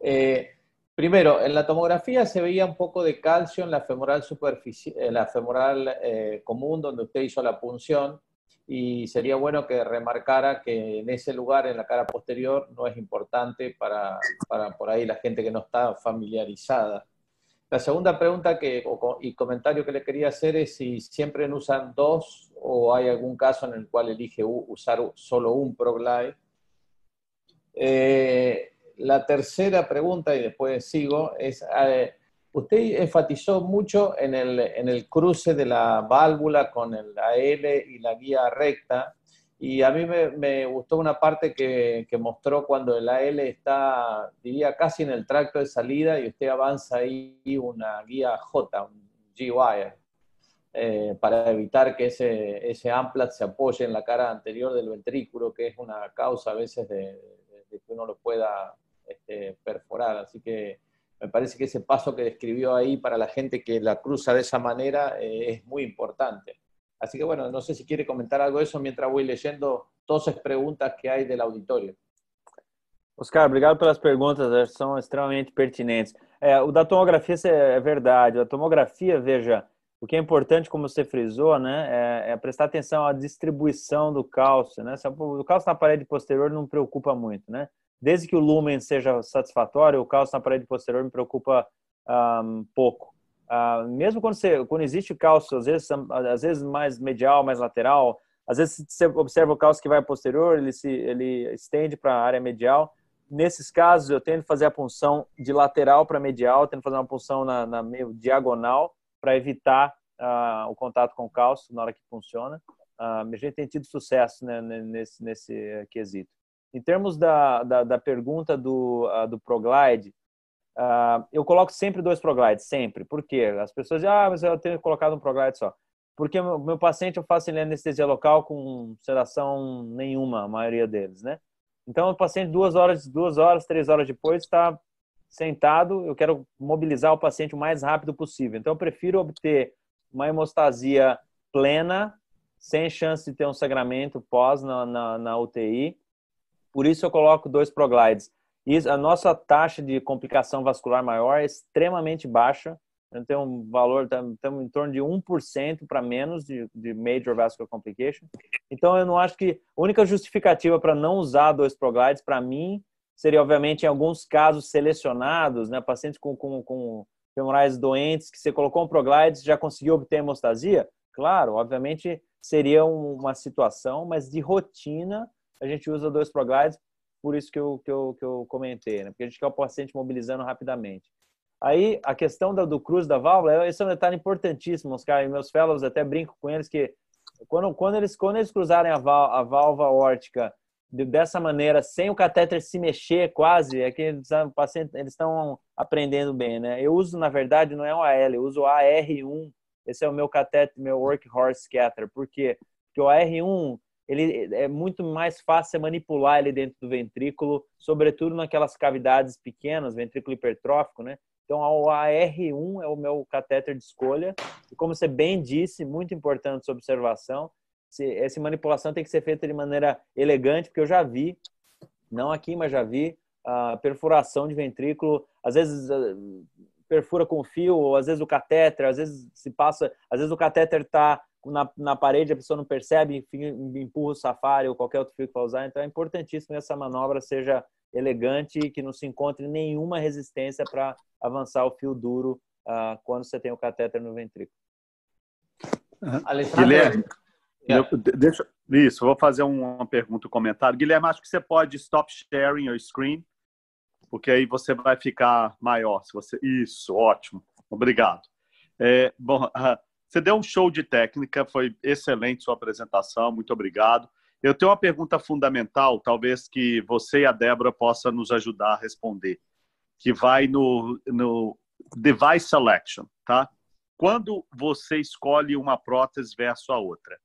Eh, Primero, en la tomografía se veía un poco de calcio en la femoral, en eh, la femoral eh, común donde usted hizo la punción y sería bueno que remarcara que en ese lugar, en la cara posterior, no es importante para, por ahí la gente que no está familiarizada. La segunda pregunta que, y comentario que le quería hacer es si siempre usan dos o hay algún caso en el cual elige usar solo un ProGlide. Eh, la tercera pregunta, y después sigo, es, eh, usted enfatizó mucho en el, cruce de la válvula con el, AL y la guía recta, y a mí me, gustó una parte que, mostró cuando el AL está, diría, casi en el tracto de salida y usted avanza ahí una guía J, un G-Wire, eh, para evitar que ese, ese amplat se apoye en la cara anterior del ventrículo, que es una causa a veces de que uno lo pueda este, Assim Así que me parece que ese paso que describió ahí para la gente que la cruza de esa manera eh, es muy importante. Así que bueno, no sé si quiere comentar algo de eso mientras voy leyendo as preguntas que hay del auditorio. Oscar, obrigado pelas perguntas, são extremamente pertinentes. É, o da tomografia é verdade. A tomografia, veja, o que é importante, como você frisou, né, é, é prestar atenção à distribuição do cálcio. Né? Se o cálcio na parede posterior não preocupa muito, né? desde que o lumen seja satisfatório, o cálcio na parede posterior me preocupa um, pouco. Uh, mesmo quando, você, quando existe cálcio, às vezes, às vezes mais medial, mais lateral, às vezes você observa o cálcio que vai posterior, ele se ele estende para a área medial. Nesses casos, eu tento fazer a punção de lateral para medial, tento fazer uma punção na, na meio diagonal para evitar uh, o contato com o cálcio na hora que funciona. Uh, a gente tem tido sucesso né, nesse, nesse quesito. Em termos da, da, da pergunta do, uh, do ProGlide, uh, eu coloco sempre dois ProGlides, sempre. Por quê? As pessoas dizem, ah, mas eu tenho colocado um ProGlide só. Porque o meu paciente eu faço ele anestesia local com sedação nenhuma, a maioria deles, né? Então, o paciente duas horas, duas horas, três horas depois está sentado, eu quero mobilizar o paciente o mais rápido possível. Então, eu prefiro obter uma hemostasia plena, sem chance de ter um sangramento pós na, na, na UTI, por isso eu coloco dois proglides. E a nossa taxa de complicação vascular maior é extremamente baixa. tem um valor, estamos tá, em torno de 1% para menos de, de major vascular complication. Então, eu não acho que a única justificativa para não usar dois proglides, para mim, seria, obviamente, em alguns casos selecionados, né, pacientes com, com, com femorais doentes, que você colocou um proglide, já conseguiu obter hemostasia? Claro, obviamente seria uma situação, mas de rotina a gente usa dois ProGlides, por isso que eu, que eu, que eu comentei, né? porque a gente quer o paciente mobilizando rapidamente. Aí, a questão do, do cruz da válvula, é, esse é um detalhe importantíssimo, Oscar, e meus fellows até brinco com eles que quando, quando, eles, quando eles cruzarem a, val, a válvula órtica de, dessa maneira, sem o catéter se mexer quase, é que eles, paciente, eles estão aprendendo bem, né? Eu uso, na verdade, não é o AL, eu uso o AR1, esse é o meu catéter, meu workhorse catheter, por quê? Porque o AR1 ele é, é muito mais fácil manipular ele dentro do ventrículo, sobretudo naquelas cavidades pequenas, ventrículo hipertrófico, né? Então, o AR1 é o meu catéter de escolha. E como você bem disse, muito importante essa observação, essa manipulação tem que ser feita de maneira elegante, porque eu já vi, não aqui, mas já vi, a perfuração de ventrículo, às vezes eh, perfura com fio, ou às vezes o catéter, às vezes se passa, às vezes o catéter está na, na parede, a pessoa não percebe, empurra o safari ou qualquer outro fio que vai usar. Então é importantíssimo que essa manobra seja elegante e que não se encontre nenhuma resistência para avançar o fio duro uh, quando você tem o catéter no ventrículo. Uhum. Guilherme, é. eu, deixa, isso, vou fazer uma pergunta, um comentário. Guilherme, acho que você pode stop sharing your screen, porque aí você vai ficar maior. Se você, isso, ótimo, obrigado. É, bom, a, ah, você deu um show de técnica, foi excelente sua apresentação, muito obrigado. Eu tenho uma pergunta fundamental, talvez que você e a Débora possam nos ajudar a responder, que vai no, no device selection, tá? Quando você escolhe uma prótese versus a outra.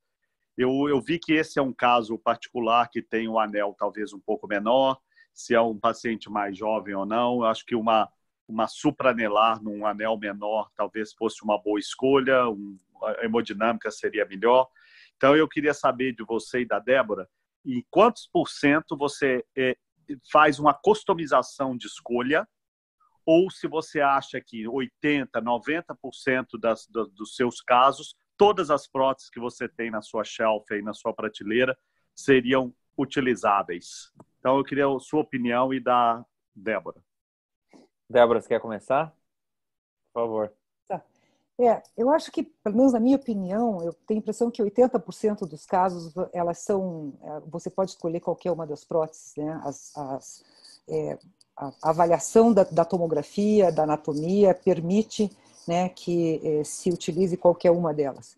Eu, eu vi que esse é um caso particular que tem um anel talvez um pouco menor, se é um paciente mais jovem ou não. Eu acho que uma uma supranelar num anel menor talvez fosse uma boa escolha, um, a hemodinâmica seria melhor. Então, eu queria saber de você e da Débora, em quantos por cento você é, faz uma customização de escolha ou se você acha que 80%, 90% das, do, dos seus casos, todas as próteses que você tem na sua shelf e na sua prateleira seriam utilizáveis. Então, eu queria a sua opinião e da Débora. Débora, você quer começar? Por favor. Tá. É, eu acho que, pelo menos na minha opinião, eu tenho a impressão que 80% dos casos elas são. É, você pode escolher qualquer uma das próteses, né? As, as, é, a avaliação da, da, tomografia, da anatomia, permite né, que é, se utilize qualquer uma delas.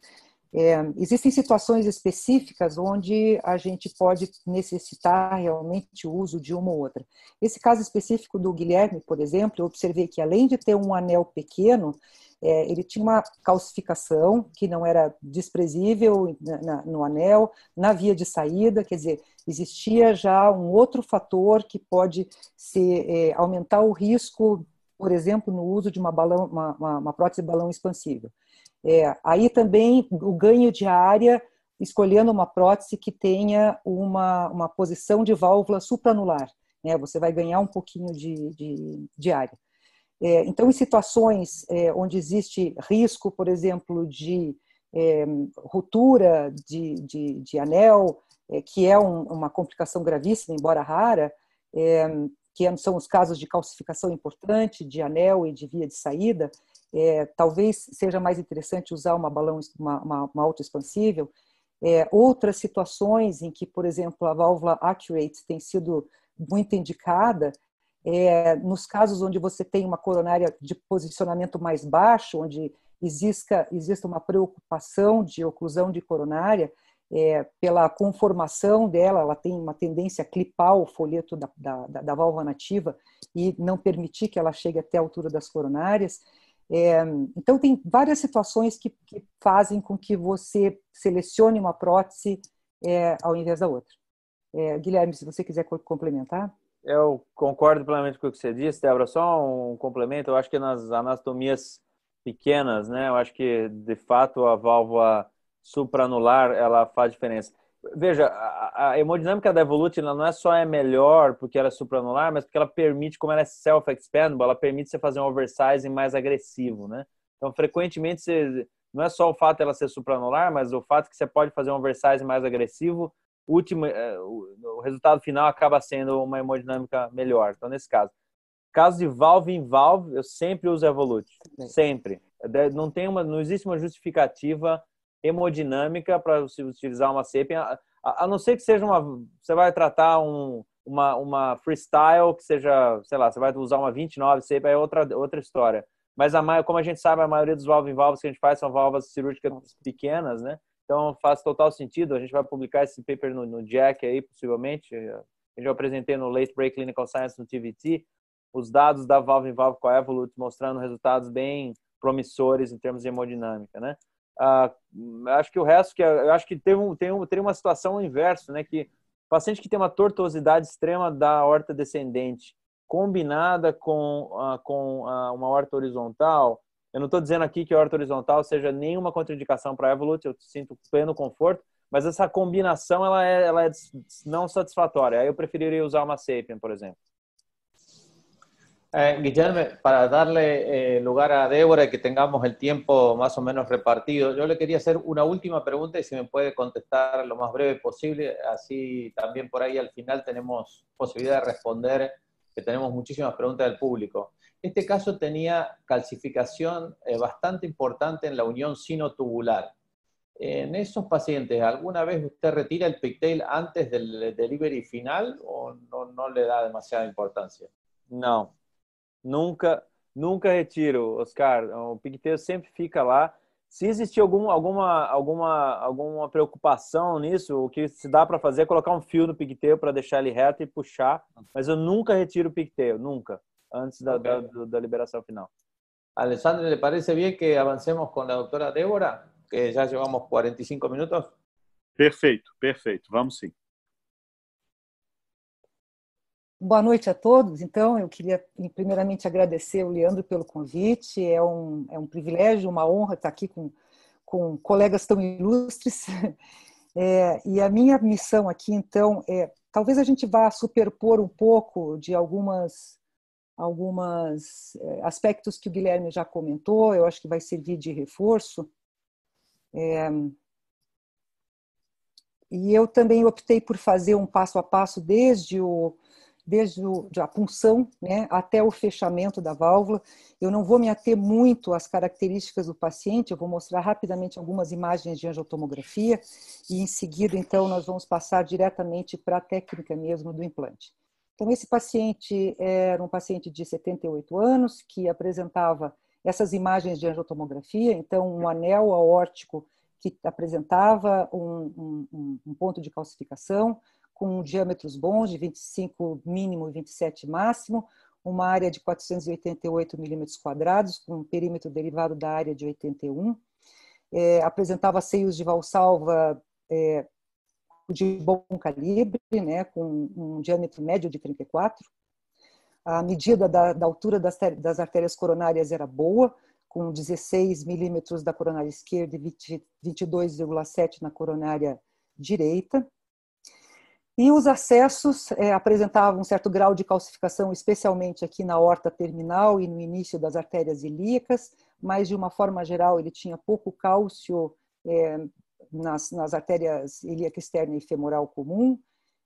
É, existem situações específicas onde a gente pode necessitar realmente o uso de uma ou outra. Esse caso específico do Guilherme, por exemplo, eu observei que além de ter um anel pequeno, é, ele tinha uma calcificação que não era desprezível na, na, no anel, na via de saída, quer dizer, existia já um outro fator que pode é, aumentar o risco, por exemplo, no uso de uma, balão, uma, uma, uma prótese balão expansível. É, aí também o ganho de área, escolhendo uma prótese que tenha uma, uma posição de válvula supranular. Né? Você vai ganhar um pouquinho de, de, de área. É, então, em situações é, onde existe risco, por exemplo, de é, ruptura de, de, de anel, é, que é um, uma complicação gravíssima, embora rara, é, que são os casos de calcificação importante de anel e de via de saída, é, talvez seja mais interessante usar uma balão, uma, uma, uma autoexpansível. É, outras situações em que, por exemplo, a válvula Accurate tem sido muito indicada, é, nos casos onde você tem uma coronária de posicionamento mais baixo, onde exista, exista uma preocupação de oclusão de coronária, é, pela conformação dela, ela tem uma tendência a clipar o folheto da, da, da válvula nativa e não permitir que ela chegue até a altura das coronárias. É, então, tem várias situações que, que, fazem com que você selecione uma prótese é, ao invés da outra. É, Guilherme, se você quiser complementar. Eu concordo plenamente com o que você disse, Débora. Só um complemento: eu acho que nas anatomias pequenas, né, eu acho que de fato a válvula supranular ela faz diferença. Veja, a, a hemodinâmica da Evolut não é só é melhor porque ela é supranular, mas porque ela permite, como ela é self-expandable, ela permite você fazer um oversizing mais agressivo, né? Então, frequentemente, você, não é só o fato dela ser supranular, mas o fato que você pode fazer um oversizing mais agressivo, último, é, o resultado final acaba sendo uma hemodinâmica melhor. Então, nesse caso. Caso de valve em valve, eu sempre uso Evolut. Sempre. É, não, tem uma, não existe uma justificativa hemodinâmica para se utilizar uma CEP, a, a, não ser que seja uma. Você vai tratar um, uma, uma freestyle que seja, sei lá, você vai usar uma 29 CEP, é outra, outra história. Mas a, como a gente sabe, a maioria dos valvas em válvulas que a gente faz são válvulas cirúrgicas pequenas, né? Então faz total sentido. A gente vai publicar esse paper no, no Jack aí, possivelmente. Eu já apresentei no Late Break Clinical Science no TVT os dados da válvula em válvula com a Evolut, mostrando resultados bem promissores em termos de hemodinâmica, né? Uh, acho que o resto que é, eu acho que tem um, tem, um, tem uma situação inversa, né? Que paciente que tem uma tortuosidade extrema da horta descendente combinada com, uh, com uh, uma horta horizontal, eu não estou dizendo aqui que a horta horizontal seja nenhuma contraindicação para a Evolut, eu sinto pleno conforto, mas essa combinação ela é, ela é não satisfatória. Aí eu preferiria usar uma Sapien, por exemplo. Eh, Guillermo, para darle eh, lugar a Débora y que tengamos el tiempo más o menos repartido, yo le quería hacer una última pregunta y si me puede contestar lo más breve posible, así también por ahí al final tenemos posibilidad de responder, que tenemos muchísimas preguntas del público. Este caso tenía calcificación eh, bastante importante en la unión sino-tubular. En esos pacientes, ¿alguna vez usted retira el pigtail antes del delivery final o no le da demasiada importancia? No, Nunca, nunca retiro, Oscar. O é pigtail sempre fica lá. Se existir algum, alguma, alguma, alguma preocupação nisso, o que se dá para fazer é colocar um fio no pigtail para deixar ele reto e puxar. Mas eu nunca retiro o pigtail, nunca, antes da, okay. da, da liberação final. Alessandro, lhe parece bem que avancemos com a doutora Débora? Que já llevamos 45 minutos. Perfeito, perfeito. Vamos sim. Boa noite a todos. Então, eu queria primeiramente agradecer o Leandro pelo convite. É um, é um privilégio, uma honra estar aqui com, com colegas tão ilustres. É, e a minha missão aqui, então, é talvez a gente vá superpor um pouco de algumas algumas é, aspectos que o Guilherme já comentou. Eu acho que vai servir de reforço. É, e eu também optei por fazer um passo a passo desde o desde a punção né, até o fechamento da válvula. Eu não vou me ater muito às características do paciente, eu vou mostrar rapidamente algumas imagens de angiotomografia e em seguida, então, nós vamos passar diretamente para a técnica mesmo do implante. Então, esse paciente era um paciente de 78 anos que apresentava essas imagens de angiotomografia, então, um anel aórtico que apresentava um, um, um ponto de calcificação, com diâmetros bons, de 25 mínimo e 27 máximo, uma área de 488 milímetros quadrados, com um perímetro derivado da área de 81. É, apresentava seios de valsalva é, de bom calibre, né, com um diâmetro médio de 34. A medida da, da altura das, das, artérias coronárias era boa, com 16 milímetros da coronária esquerda e 22,7 na coronária direita. E os acessos é, apresentavam um certo grau de calcificação, especialmente aqui na horta terminal e no início das artérias ilíacas, mas de uma forma geral ele tinha pouco cálcio é, nas, nas, artérias ilíaca externa e femoral comum.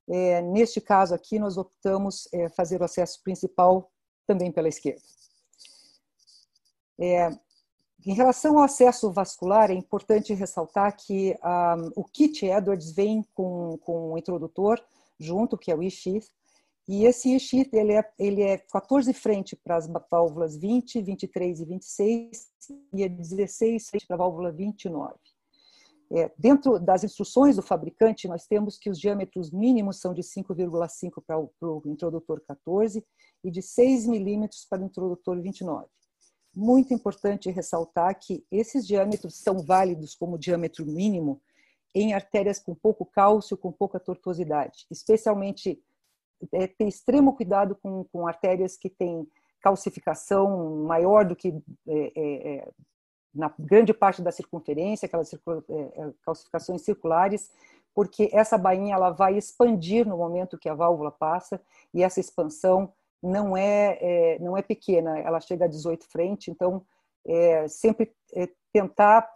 É, neste caso aqui, nós optamos é, fazer o acesso principal também pela esquerda. É, em relação ao acesso vascular, é importante ressaltar que um, ah, o kit Edwards vem com, com o introdutor junto, que é o iSheath, e esse e ele é, ele é 14 frente para as válvulas 20, 23 e 26, e é 16 frente para a válvula 29. É, dentro das instruções do fabricante, nós temos que os diâmetros mínimos são de 5,5 para, para o introdutor 14 e de 6 milímetros para o introdutor 29 muito importante ressaltar que esses diâmetros são válidos como diâmetro mínimo em artérias com pouco cálcio, com pouca tortuosidade, especialmente é, ter extremo cuidado com, com artérias que têm calcificação maior do que é, é, é na grande parte da circunferência, aquelas circun, é, é, calcificações circulares, porque essa bainha ela vai expandir no momento que a válvula passa e essa expansão não é, é não é pequena, ela chega a 18 frente, então é, sempre é, tentar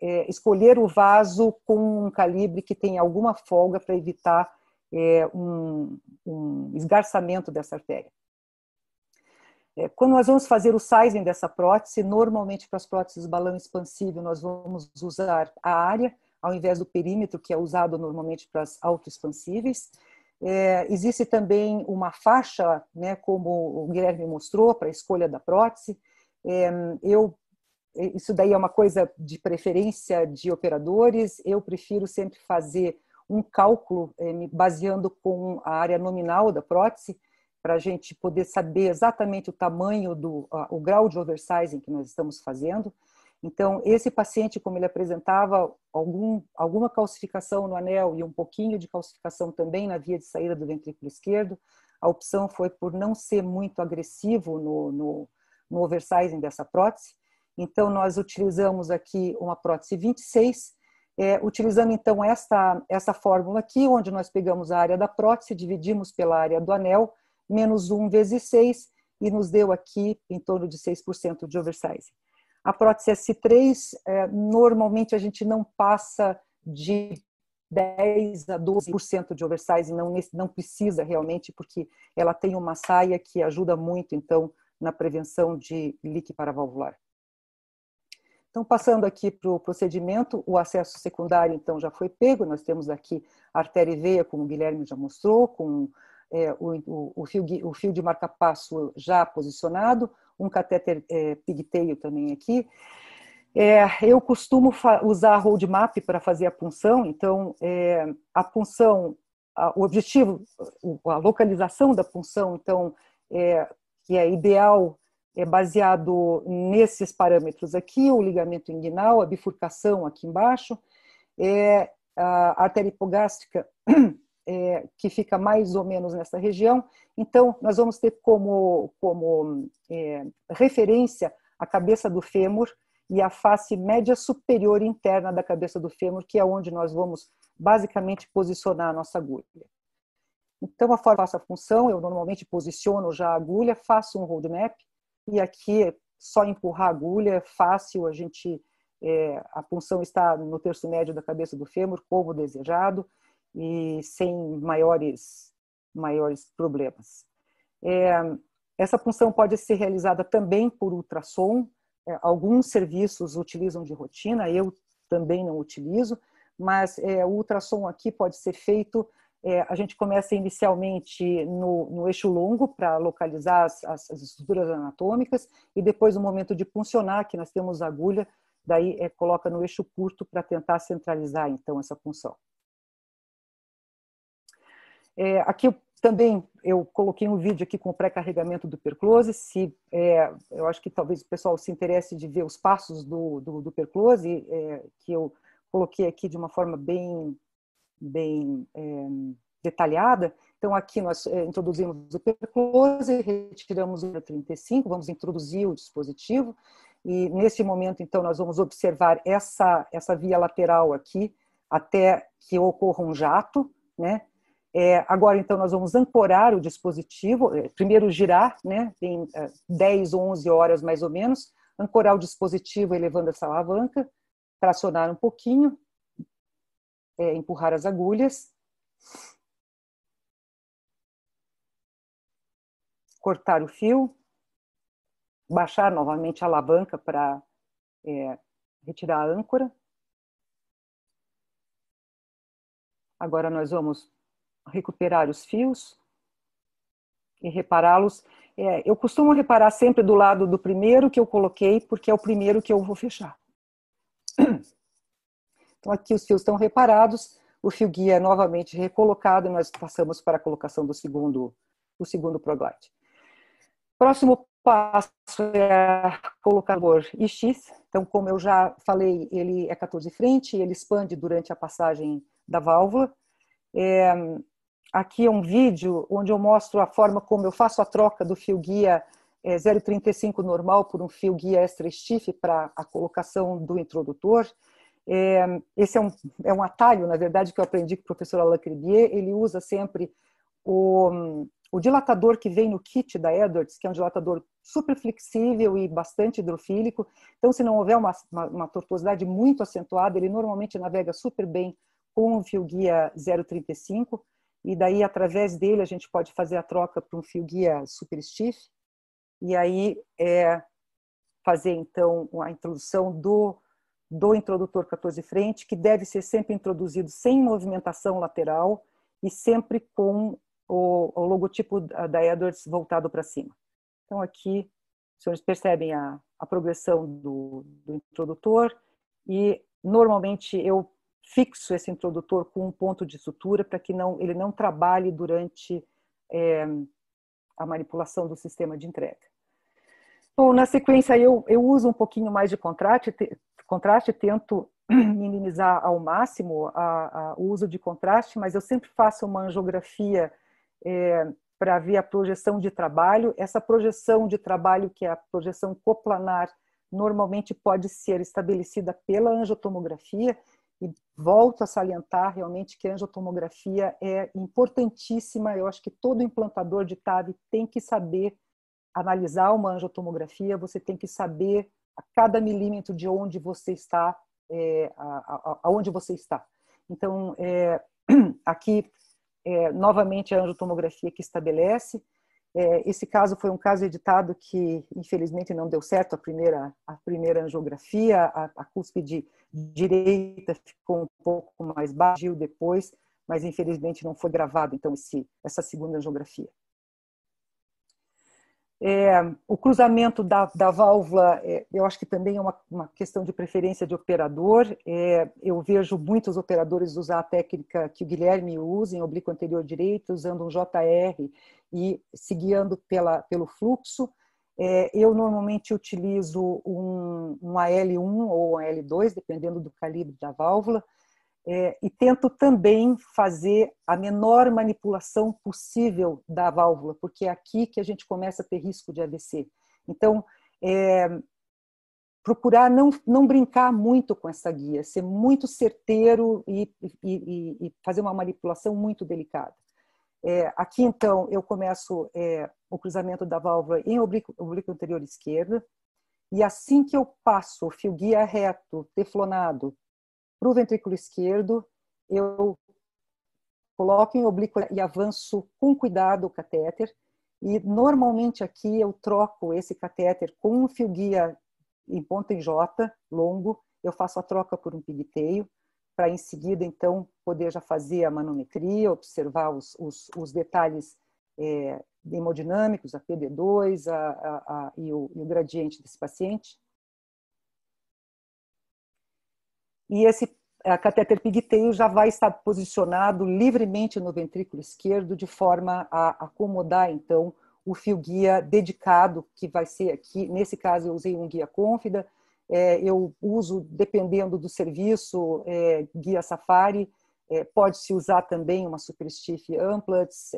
é, escolher o vaso com um calibre que tem alguma folga para evitar é, um, um esgarçamento dessa artéria. Quando nós vamos fazer o sizing dessa prótese, normalmente para as próteses balão expansível, nós vamos usar a área ao invés do perímetro, que é usado normalmente para as autoexpansíveis. expansíveis é, existe também uma faixa, né, como o Guilherme mostrou, para a escolha da prótese. É, eu isso daí é uma coisa de preferência de operadores. Eu prefiro sempre fazer um cálculo é, baseando com a área nominal da prótese, para a gente poder saber exatamente o tamanho do a, o grau de oversizing que nós estamos fazendo. Então, esse paciente, como ele apresentava algum, alguma calcificação no anel e um pouquinho de calcificação também na via de saída do ventrículo esquerdo, a opção foi por não ser muito agressivo no, no, no oversizing dessa prótese. Então, nós utilizamos aqui uma prótese 26, é, utilizando então esta, essa fórmula aqui, onde nós pegamos a área da prótese, dividimos pela área do anel, menos 1 vezes 6, e nos deu aqui em torno de 6% de oversizing. A prótese S3, é, eh, normalmente a gente não passa de 10 a 12% de oversize, não, não precisa realmente, porque ela tem uma saia que ajuda muito, então, na prevenção de leak paravalvular. Então, passando aqui para o procedimento, o acesso secundário, então, já foi pego, nós temos aqui artéria e veia, como o Guilherme já mostrou, com é, o, o, o, fio, o fio de marca-passo já posicionado, um catéter é, pigtail também aqui. É, eu costumo usar a roadmap para fazer a punção, então é, a punção, a, o objetivo, a localização da punção, então, é, que é ideal, é baseado nesses parâmetros aqui, o ligamento inguinal, a bifurcação aqui embaixo, é, a artéria hipogástrica é, que fica mais ou menos nessa região. Então, nós vamos ter como, como é, referência a cabeça do fêmur e a face média superior interna da cabeça do fêmur, que é onde nós vamos basicamente posicionar a nossa agulha. Então, a forma faço a função, eu normalmente posiciono já a agulha, faço um roadmap, e aqui é só empurrar a agulha, é fácil, a gente é, a punção está no terço médio da cabeça do fêmur, como desejado e sem maiores, maiores problemas. É, essa punção pode ser realizada também por ultrassom, é, alguns serviços utilizam de rotina, eu também não utilizo, mas é, o ultrassom aqui pode ser feito. É, a gente começa inicialmente no, no eixo longo para localizar as, as, as, estruturas anatômicas e depois no momento de puncionar, que nós temos agulha, daí é, coloca no eixo curto para tentar centralizar então essa punção. É, aqui também eu coloquei um vídeo aqui com o pré-carregamento do Perclose, se, é, eu acho que talvez o pessoal se interesse de ver os passos do, do, do Perclose, é, que eu coloquei aqui de uma forma bem, bem é, detalhada. Então, aqui nós é, introduzimos o Perclose, retiramos o 35, vamos introduzir o dispositivo, e nesse momento, então, nós vamos observar essa, essa via lateral aqui, até que ocorra um jato, né? É, agora, então, nós vamos ancorar o dispositivo, é, primeiro girar, né, em 10 ou 11 horas mais ou menos, ancorar o dispositivo elevando essa alavanca, tracionar um pouquinho, é, empurrar as agulhas, cortar o fio, baixar novamente a alavanca para é, retirar a âncora. Agora nós vamos recuperar os fios e repará-los. É, eu costumo reparar sempre do lado do primeiro que eu coloquei, porque é o primeiro que eu vou fechar. Então, aqui os fios estão reparados, o fio guia é novamente recolocado e nós passamos para a colocação do segundo, do segundo proglide. Próximo passo é colocar o IX. Então, como eu já falei, ele é 14 frente, ele expande durante a passagem da válvula. É, Aqui é um vídeo onde eu mostro a forma como eu faço a troca do fio guia 0,35 é, normal por um fio guia extra stiff para a colocação do introdutor. É, esse é um, é um atalho, na verdade, que eu aprendi com o professor Alain Cribier. Ele usa sempre o, o dilatador que vem no kit da Edwards, que é um dilatador super flexível e bastante hidrofílico. Então, se não houver uma, uma, uma tortuosidade muito acentuada, ele normalmente navega super bem com o fio guia 035 e daí através dele a gente pode fazer a troca para um fio guia super stiff e aí é fazer então a introdução do do introdutor 14 frente que deve ser sempre introduzido sem movimentação lateral e sempre com o, o logotipo da Edwards voltado para cima. Então aqui os senhores percebem a, a progressão do, do introdutor e normalmente eu fixo esse introdutor com um ponto de sutura para que não, ele não trabalhe durante é, a manipulação do sistema de entrega. Bom, na sequência eu, eu uso um pouquinho mais de contraste, te, contraste tento minimizar ao máximo a, a, o uso de contraste, mas eu sempre faço uma angiografia é, para ver a projeção de trabalho. Essa projeção de trabalho, que é a projeção coplanar, normalmente pode ser estabelecida pela angiotomografia, e volto a salientar realmente que a angiotomografia é importantíssima. Eu acho que todo implantador de TAV tem que saber analisar uma angiotomografia, você tem que saber a cada milímetro de onde você está, é, aonde você está. Então, é, aqui, é, novamente, a angiotomografia que estabelece, é, esse caso foi um caso editado que, infelizmente, não deu certo a primeira, a primeira angiografia, a, a cúspide direita ficou um pouco mais baixa depois, mas infelizmente não foi gravado, então, esse, essa segunda angiografia. É, o cruzamento da, da válvula, é, eu acho que também é uma, uma questão de preferência de operador. É, eu vejo muitos operadores usar a técnica que o Guilherme usa em oblíquo anterior direito, usando um JR e seguindo pela, pelo fluxo. É, eu normalmente utilizo um, um AL1 ou um AL2, dependendo do calibre da válvula é, e tento também fazer a menor manipulação possível da válvula, porque é aqui que a gente começa a ter risco de AVC. Então, é, procurar não, não brincar muito com essa guia, ser muito certeiro e, e, e fazer uma manipulação muito delicada. É, aqui, então, eu começo é, o cruzamento da válvula em oblíquo, oblíquo anterior esquerdo, e assim que eu passo o fio guia reto, teflonado, para o ventrículo esquerdo, eu coloco em oblíquo e avanço com cuidado o catéter. E normalmente aqui eu troco esse catéter com um fio guia em ponta em J, longo, eu faço a troca por um pigtail, para em seguida então poder já fazer a manometria, observar os, os, os detalhes é, hemodinâmicos, a PD2 a, a, a, e, o, e o gradiente desse paciente. e esse catéter pigtail já vai estar posicionado livremente no ventrículo esquerdo, de forma a acomodar, então, o fio guia dedicado, que vai ser aqui, nesse caso eu usei um guia Confida, é, eu uso, dependendo do serviço, é, guia Safari, é, pode-se usar também uma Superstiff Amplets,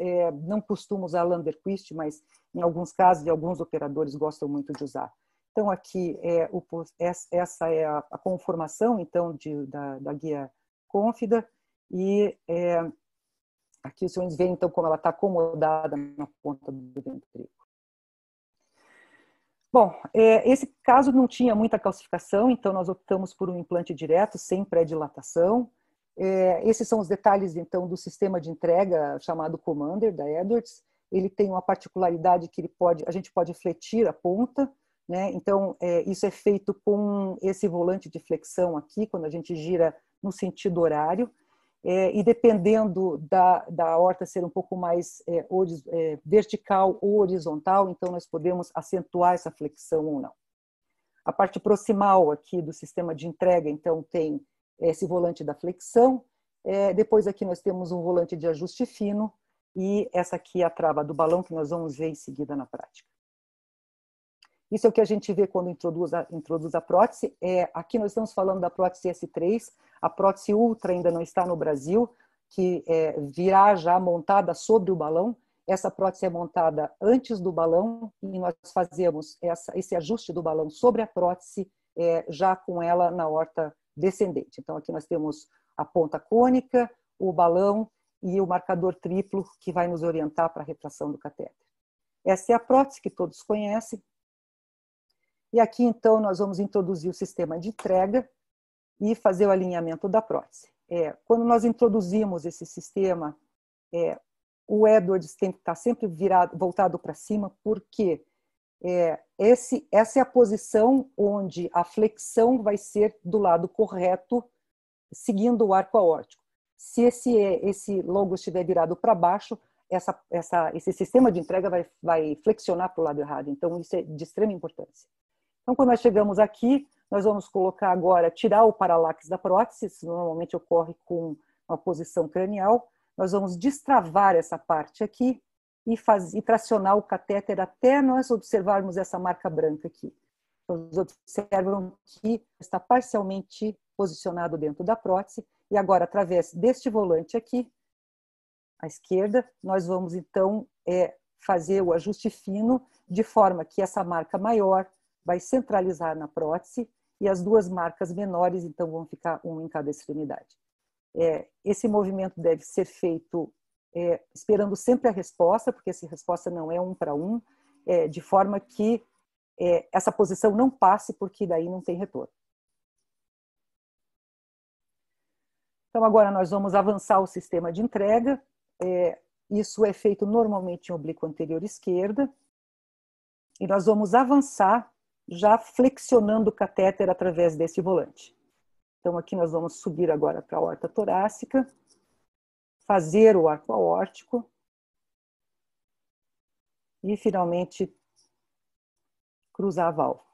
não costumo usar Landerquist, mas em alguns casos e alguns operadores gostam muito de usar. Então, aqui é o, essa é a conformação, então, de, da, da, guia Confida, e é, aqui os senhores veem, então, como ela está acomodada na ponta do ventrículo. Bom, é, esse caso não tinha muita calcificação, então nós optamos por um implante direto, sem pré-dilatação. É, esses são os detalhes, então, do sistema de entrega chamado Commander, da Edwards. Ele tem uma particularidade que ele pode, a gente pode fletir a ponta, né? Então, é, isso é feito com esse volante de flexão aqui, quando a gente gira no sentido horário, é, e dependendo da, da horta ser um pouco mais é, é vertical ou horizontal, então nós podemos acentuar essa flexão ou não. A parte proximal aqui do sistema de entrega, então, tem esse volante da flexão, é, depois aqui nós temos um volante de ajuste fino e essa aqui é a trava do balão que nós vamos ver em seguida na prática. Isso é o que a gente vê quando introduz a, introduz a prótese. É, aqui nós estamos falando da prótese S3, a prótese Ultra ainda não está no Brasil, que é, virá já montada sobre o balão. Essa prótese é montada antes do balão e nós fazemos essa, esse ajuste do balão sobre a prótese, é, já com ela na horta descendente. Então, aqui nós temos a ponta cônica, o balão e o marcador triplo que vai nos orientar para a retração do catéter. Essa é a prótese que todos conhecem, e aqui, então, nós vamos introduzir o sistema de entrega e fazer o alinhamento da prótese. É, quando nós introduzimos esse sistema, é, o Edwards tem que estar tá sempre virado, voltado para cima, porque é, esse, essa é a posição onde a flexão vai ser do lado correto, seguindo o arco aórtico. Se esse, é, esse estiver virado para baixo, essa, essa, esse sistema de entrega vai, vai flexionar para o lado errado. Então, isso é de extrema importância. Então, quando nós chegamos aqui, nós vamos colocar agora, tirar o paralaxe da prótese, isso normalmente ocorre com uma posição cranial. Nós vamos destravar essa parte aqui e, faz, e tracionar o catéter até nós observarmos essa marca branca aqui. Então, observam que está parcialmente posicionado dentro da prótese. E agora, através deste volante aqui, à esquerda, nós vamos então é, fazer o ajuste fino de forma que essa marca maior vai centralizar na prótese e as duas marcas menores, então, vão ficar um em cada extremidade. É, esse movimento deve ser feito é, esperando sempre a resposta, porque essa resposta não é um para um, é, de forma que é, essa posição não passe, porque daí não tem retorno. Então, agora nós vamos avançar o sistema de entrega. É, isso é feito normalmente em oblíquo anterior esquerda. E nós vamos avançar já flexionando o catéter através desse volante. Então, aqui nós vamos subir agora para a horta torácica, fazer o arco aórtico e, finalmente, cruzar a válvula.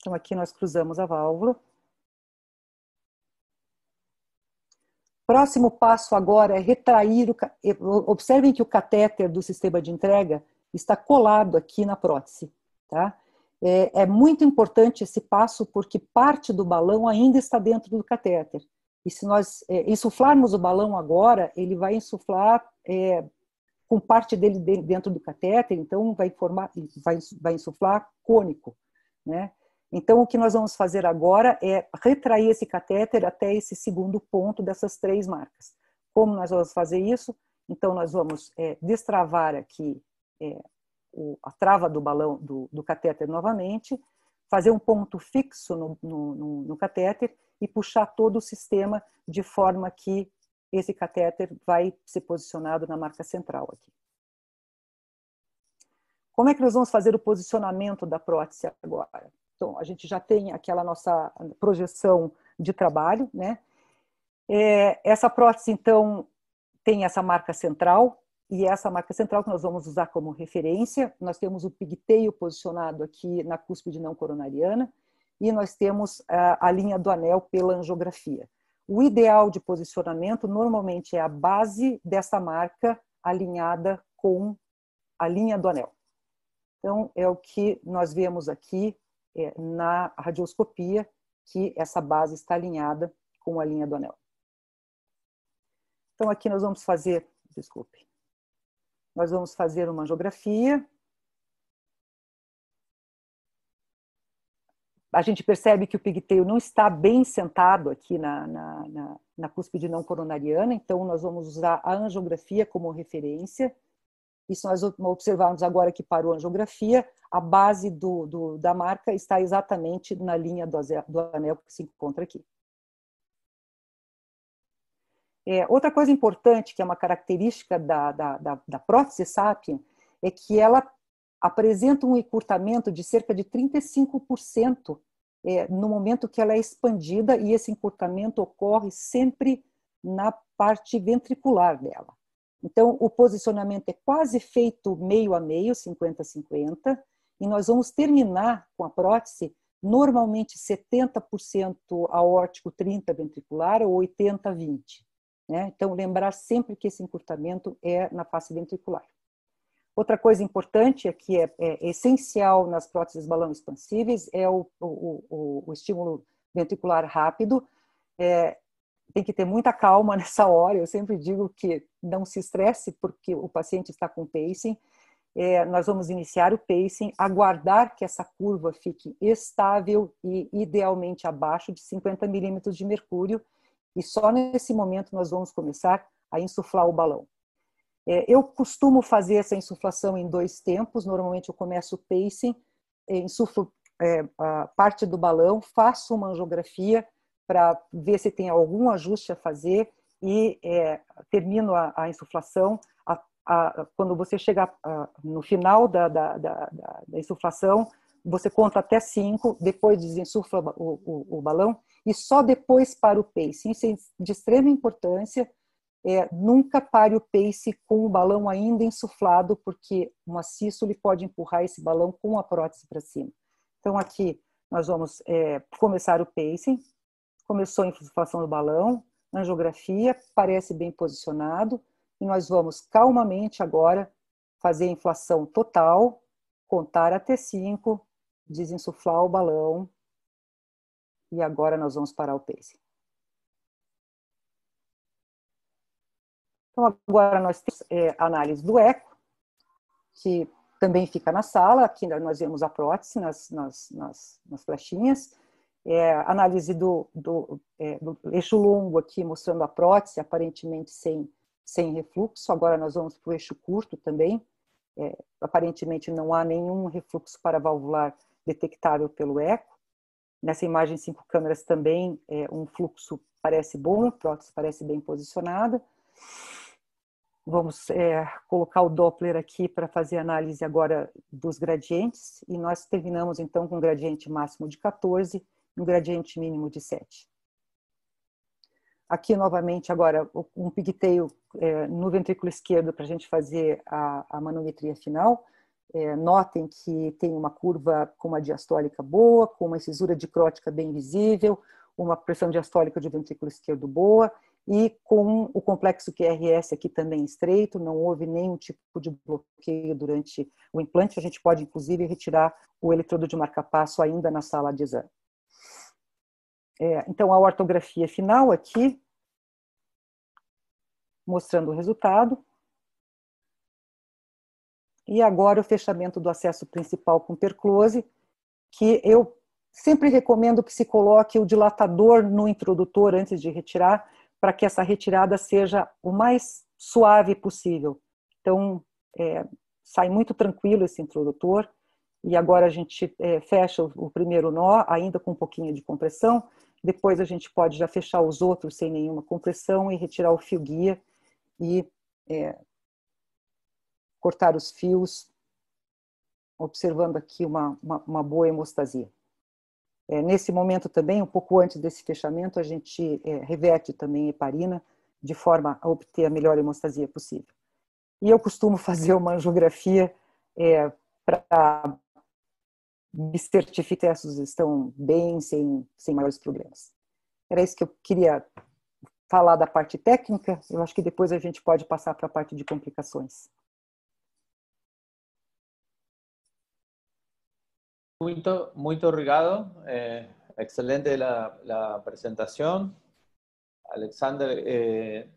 Então, aqui nós cruzamos a válvula. Próximo passo agora é retrair o. Observem que o catéter do sistema de entrega está colado aqui na prótese, tá? É, é, muito importante esse passo porque parte do balão ainda está dentro do catéter. E se nós é, insuflarmos o balão agora, ele vai insuflar é, com parte dele dentro do catéter, então vai formar, vai, vai insuflar cônico, né? Então, o que nós vamos fazer agora é retrair esse catéter até esse segundo ponto dessas três marcas. Como nós vamos fazer isso? Então, nós vamos é, destravar aqui é, o, a trava do balão do, do, catéter novamente, fazer um ponto fixo no, no, no, no catéter e puxar todo o sistema de forma que esse catéter vai ser posicionado na marca central aqui. Como é que nós vamos fazer o posicionamento da prótese agora? Então, a gente já tem aquela nossa projeção de trabalho, né? É, essa prótese, então, tem essa marca central, e essa marca central que nós vamos usar como referência. Nós temos o pigtail posicionado aqui na cúspide não coronariana, e nós temos a, é, a linha do anel pela angiografia. O ideal de posicionamento normalmente é a base dessa marca alinhada com a linha do anel. Então, é o que nós vemos aqui é, na radioscopia que essa base está alinhada com a linha do anel. Então aqui nós vamos fazer, desculpe, nós vamos fazer uma angiografia. A gente percebe que o pigtail não está bem sentado aqui na, na, na, na cúspide não coronariana, então nós vamos usar a angiografia como referência e se nós observarmos agora que parou a angiografia, a base do, do, da marca está exatamente na linha do, do anel que se encontra aqui. É, outra coisa importante, que é uma característica da, da, da, da prótese sapien, é que ela apresenta um encurtamento de cerca de 35% é, no momento que ela é expandida, e esse encurtamento ocorre sempre na parte ventricular dela. Então, o posicionamento é quase feito meio a meio, 50-50, e nós vamos terminar com a prótese normalmente 70% aórtico 30 ventricular ou 80 20. Né? Então lembrar sempre que esse encurtamento é na face ventricular. Outra coisa importante é que é, é essencial nas próteses balão expansíveis é o, o, o, o estímulo ventricular rápido. É, tem que ter muita calma nessa hora. Eu sempre digo que não se estresse porque o paciente está com pacing. É, nós vamos iniciar o pacing, aguardar que essa curva fique estável e idealmente abaixo de 50 milímetros de mercúrio, e só nesse momento nós vamos começar a insuflar o balão. É, eu costumo fazer essa insuflação em dois tempos, normalmente eu começo o pacing, é, insuflo é, a parte do balão, faço uma angiografia, para ver se tem algum ajuste a fazer e é, termino a, a insuflação. A, a, quando você chegar no final da, da, da, da, insuflação, você conta até cinco, depois desinsufla o, o, o balão e só depois para o pace. Isso é de extrema importância. É, nunca pare o pace com o balão ainda insuflado, porque uma sístole pode empurrar esse balão com a prótese para cima. Então, aqui nós vamos é, começar o pacing, começou a inflação do balão, angiografia, parece bem posicionado, e nós vamos calmamente agora fazer a inflação total, contar até 5, desinsuflar o balão, e agora nós vamos parar o pacing. Então, agora nós temos é, a análise do eco, que também fica na sala, aqui nós vemos a prótese nas, nas, nas, nas flechinhas, é, análise do, do, é, do, eixo longo aqui, mostrando a prótese, aparentemente sem, sem refluxo. Agora nós vamos para o eixo curto também. É, aparentemente não há nenhum refluxo valvular detectável pelo eco. Nessa imagem, cinco câmeras também, é, um fluxo parece bom, a prótese parece bem posicionada. Vamos é, colocar o Doppler aqui para fazer análise agora dos gradientes, e nós terminamos então com um gradiente máximo de 14, no gradiente mínimo de 7. Aqui, novamente, agora, um pigtail é, no ventrículo esquerdo para a gente fazer a, a manometria final. É, notem que tem uma curva com uma diastólica boa, com uma incisura dicrótica bem visível, uma pressão diastólica de ventrículo esquerdo boa e com o complexo QRS aqui também estreito, não houve nenhum tipo de bloqueio durante o implante, a gente pode inclusive retirar o eletrodo de marca-passo ainda na sala de exame. É, então, a ortografia final aqui, mostrando o resultado. E agora o fechamento do acesso principal com perclose, que eu sempre recomendo que se coloque o dilatador no introdutor antes de retirar, para que essa retirada seja o mais suave possível. Então, é, sai muito tranquilo esse introdutor. E agora a gente é, fecha o primeiro nó, ainda com um pouquinho de compressão, depois a gente pode já fechar os outros sem nenhuma compressão e retirar o fio guia e é, cortar os fios, observando aqui uma, uma, uma boa hemostasia. É, nesse momento também, um pouco antes desse fechamento, a gente é, reverte também heparina de forma a obter a melhor hemostasia possível. E eu costumo fazer uma angiografia é, para que essas estão bem, sem, sem maiores problemas. Era isso que eu queria falar da parte técnica, eu acho que depois a gente pode passar para a parte de complicações. Muito, muito obrigado. É, excelente a, a apresentação. Alexander, eh,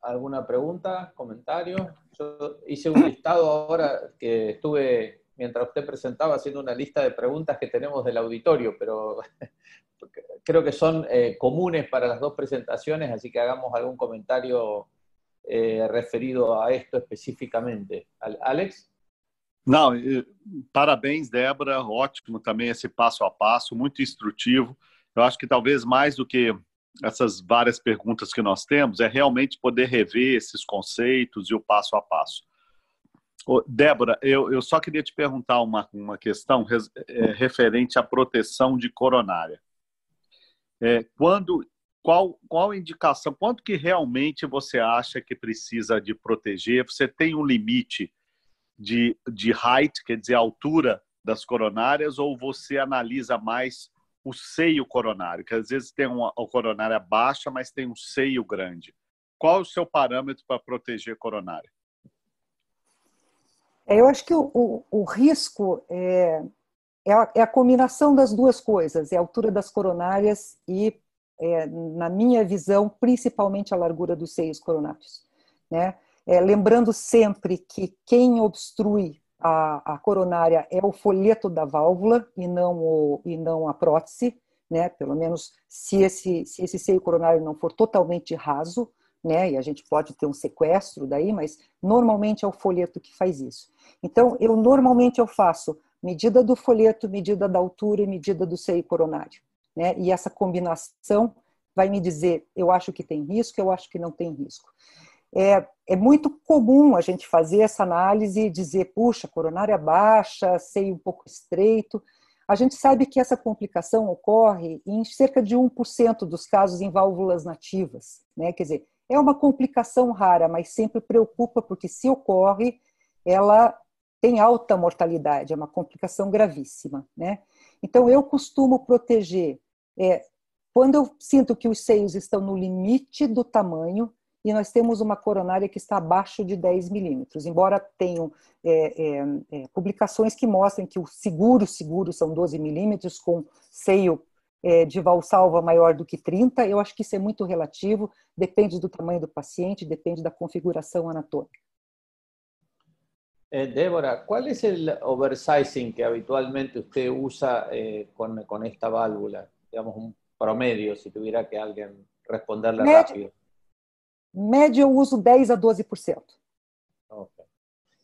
¿alguna pregunta, comentario? Yo hice un listado ahora que estuve mientras usted presentaba haciendo una lista de preguntas que tenemos del auditorio, pero creo que son eh, comunes para las dos presentaciones, así que hagamos algún comentario eh, referido a esto especificamente. Alex? Não, eh, parabéns, Débora. Ótimo também esse passo a passo, muito instrutivo. Eu acho que talvez mais do que essas várias perguntas que nós temos, é realmente poder rever esses conceitos e o passo a passo. Débora, eu, eu só queria te perguntar uma, uma questão res, é, referente à proteção de coronária. É, quando, qual, qual a indicação? Quanto que realmente você acha que precisa de proteger? Você tem um limite de, de height, quer dizer, a altura das coronárias, ou você analisa mais o seio coronário? Que às vezes tem uma, uma coronária baixa, mas tem um seio grande. Qual é o seu parâmetro para proteger coronária? É, eu acho que o, o, o risco é, é a, é, a, combinação das duas coisas, é a altura das coronárias e, é, na minha visão, principalmente a largura dos seios coronários. Né? É, lembrando sempre que quem obstrui a, a, coronária é o folheto da válvula e não, o, e não a prótese, né? pelo menos se esse, se esse seio coronário não for totalmente raso, né? E a gente pode ter um sequestro daí, mas normalmente é o folheto que faz isso. Então, eu normalmente eu faço medida do folheto, medida da altura e medida do seio coronário, né? E essa combinação vai me dizer, eu acho que tem risco, eu acho que não tem risco. É, é muito comum a gente fazer essa análise e dizer, puxa, coronária baixa, seio um pouco estreito, a gente sabe que essa complicação ocorre em cerca de 1% dos casos em válvulas nativas, né? Quer dizer, é uma complicação rara, mas sempre preocupa, porque se ocorre, ela tem alta mortalidade, é uma complicação gravíssima. Né? Então, eu costumo proteger. É, quando eu sinto que os seios estão no limite do tamanho, e nós temos uma coronária que está abaixo de 10 milímetros, embora tenham é, é, é, publicações que mostram que o seguro, seguro são 12 milímetros, com seio é, de valsalva maior do que 30, eu acho que isso é muito relativo, depende do tamanho do paciente, depende da configuração anatômica. Eh, Débora, ¿cuál es el oversizing que habitualmente usted usa eh, con, con, esta válvula? Digamos, un promedio, si tuviera que alguien responderle médio, rápido. Medio eu uso 10 a 12%. Okay.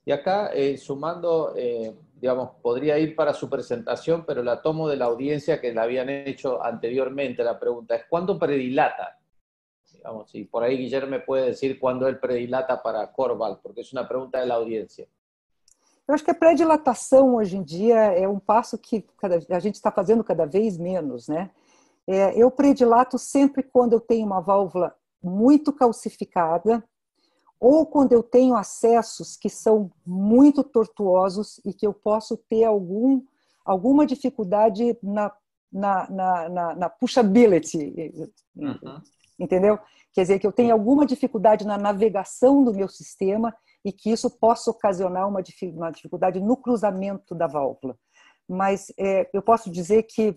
Y acá, eh, sumando eh, digamos, podría ir para su presentación, pero la tomo de la audiencia que la habían hecho anteriormente. La pregunta es, ¿cuándo predilata? Digamos, si por ahí Guillermo pode puede decir cuándo él predilata para Corval, porque es una pregunta de la audiencia. Eu acho que a pré-dilatação hoje em dia é um passo que cada, a gente está fazendo cada vez menos, né? É, eu predilato sempre quando eu tenho uma válvula muito calcificada, ou quando eu tenho acessos que são muito tortuosos e que eu posso ter algum, alguma dificuldade na, na, na, na, na pushability, uhum. entendeu? Quer dizer, que eu tenho alguma dificuldade na navegação do meu sistema e que isso possa ocasionar uma, dificuldade no cruzamento da válvula. Mas é, eu posso dizer que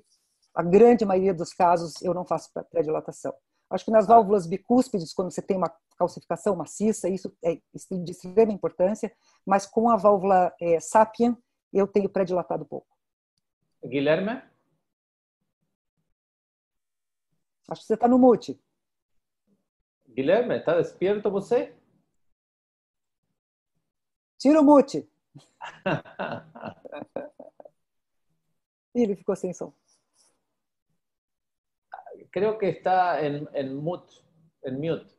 a grande maioria dos casos eu não faço pré-dilatação. Acho que nas válvulas bicúspides, quando você tem uma calcificação maciça, isso é de extrema importância, mas com a válvula é, sapien, eu tenho pré-dilatado pouco. Guilherme? Acho que você está no mute. Guilherme, está esperto você? Tira o mute. Ih, ele ficou sem som. Creo que está en, mute. En mute.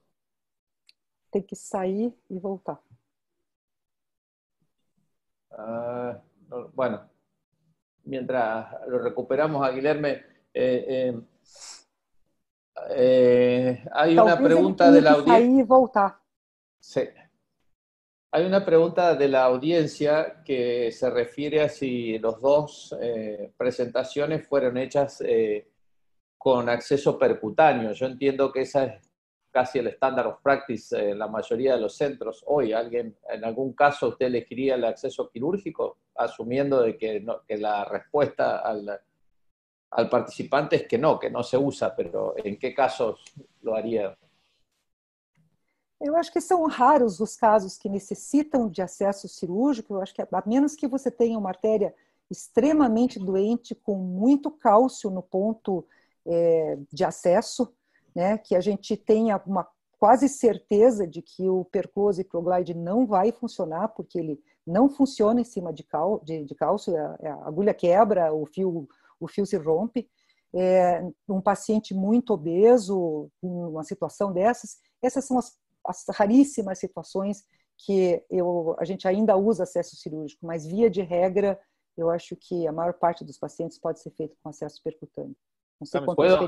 que salir y e voltar. Ah, bueno, mientras lo recuperamos a eh, eh, eh, hay una pregunta de la audiencia. voltar. Sí. Hay una pregunta de la audiencia que se refiere a si los dos presentaciones fueron hechas con acceso percutáneo. Yo entiendo que esa es casi el estándar of practice en la mayoría de los centros hoy. ¿Alguien, ¿En algún caso usted elegiría el acceso quirúrgico, asumiendo de que, la respuesta al, participante es que no, que no se usa, pero ¿en qué casos lo haría? Yo acho que son raros los casos que necesitan de acesso cirúrgico. Eu acho que, a menos que você tenha uma artéria extremamente doente, com muito cálcio no ponto é, de acesso, né, que a gente tenha uma quase certeza de que o perclose e proglide não vai funcionar, porque ele não funciona em cima de, cal, de, de cálcio, é a, é a, agulha quebra, o fio, o fio se rompe. É, um paciente muito obeso, uma situação dessas, essas são as, as raríssimas situações que eu, a gente ainda usa acesso cirúrgico, mas via de regra, eu acho que a maior parte dos pacientes pode ser feito com acesso percutâneo. puedo,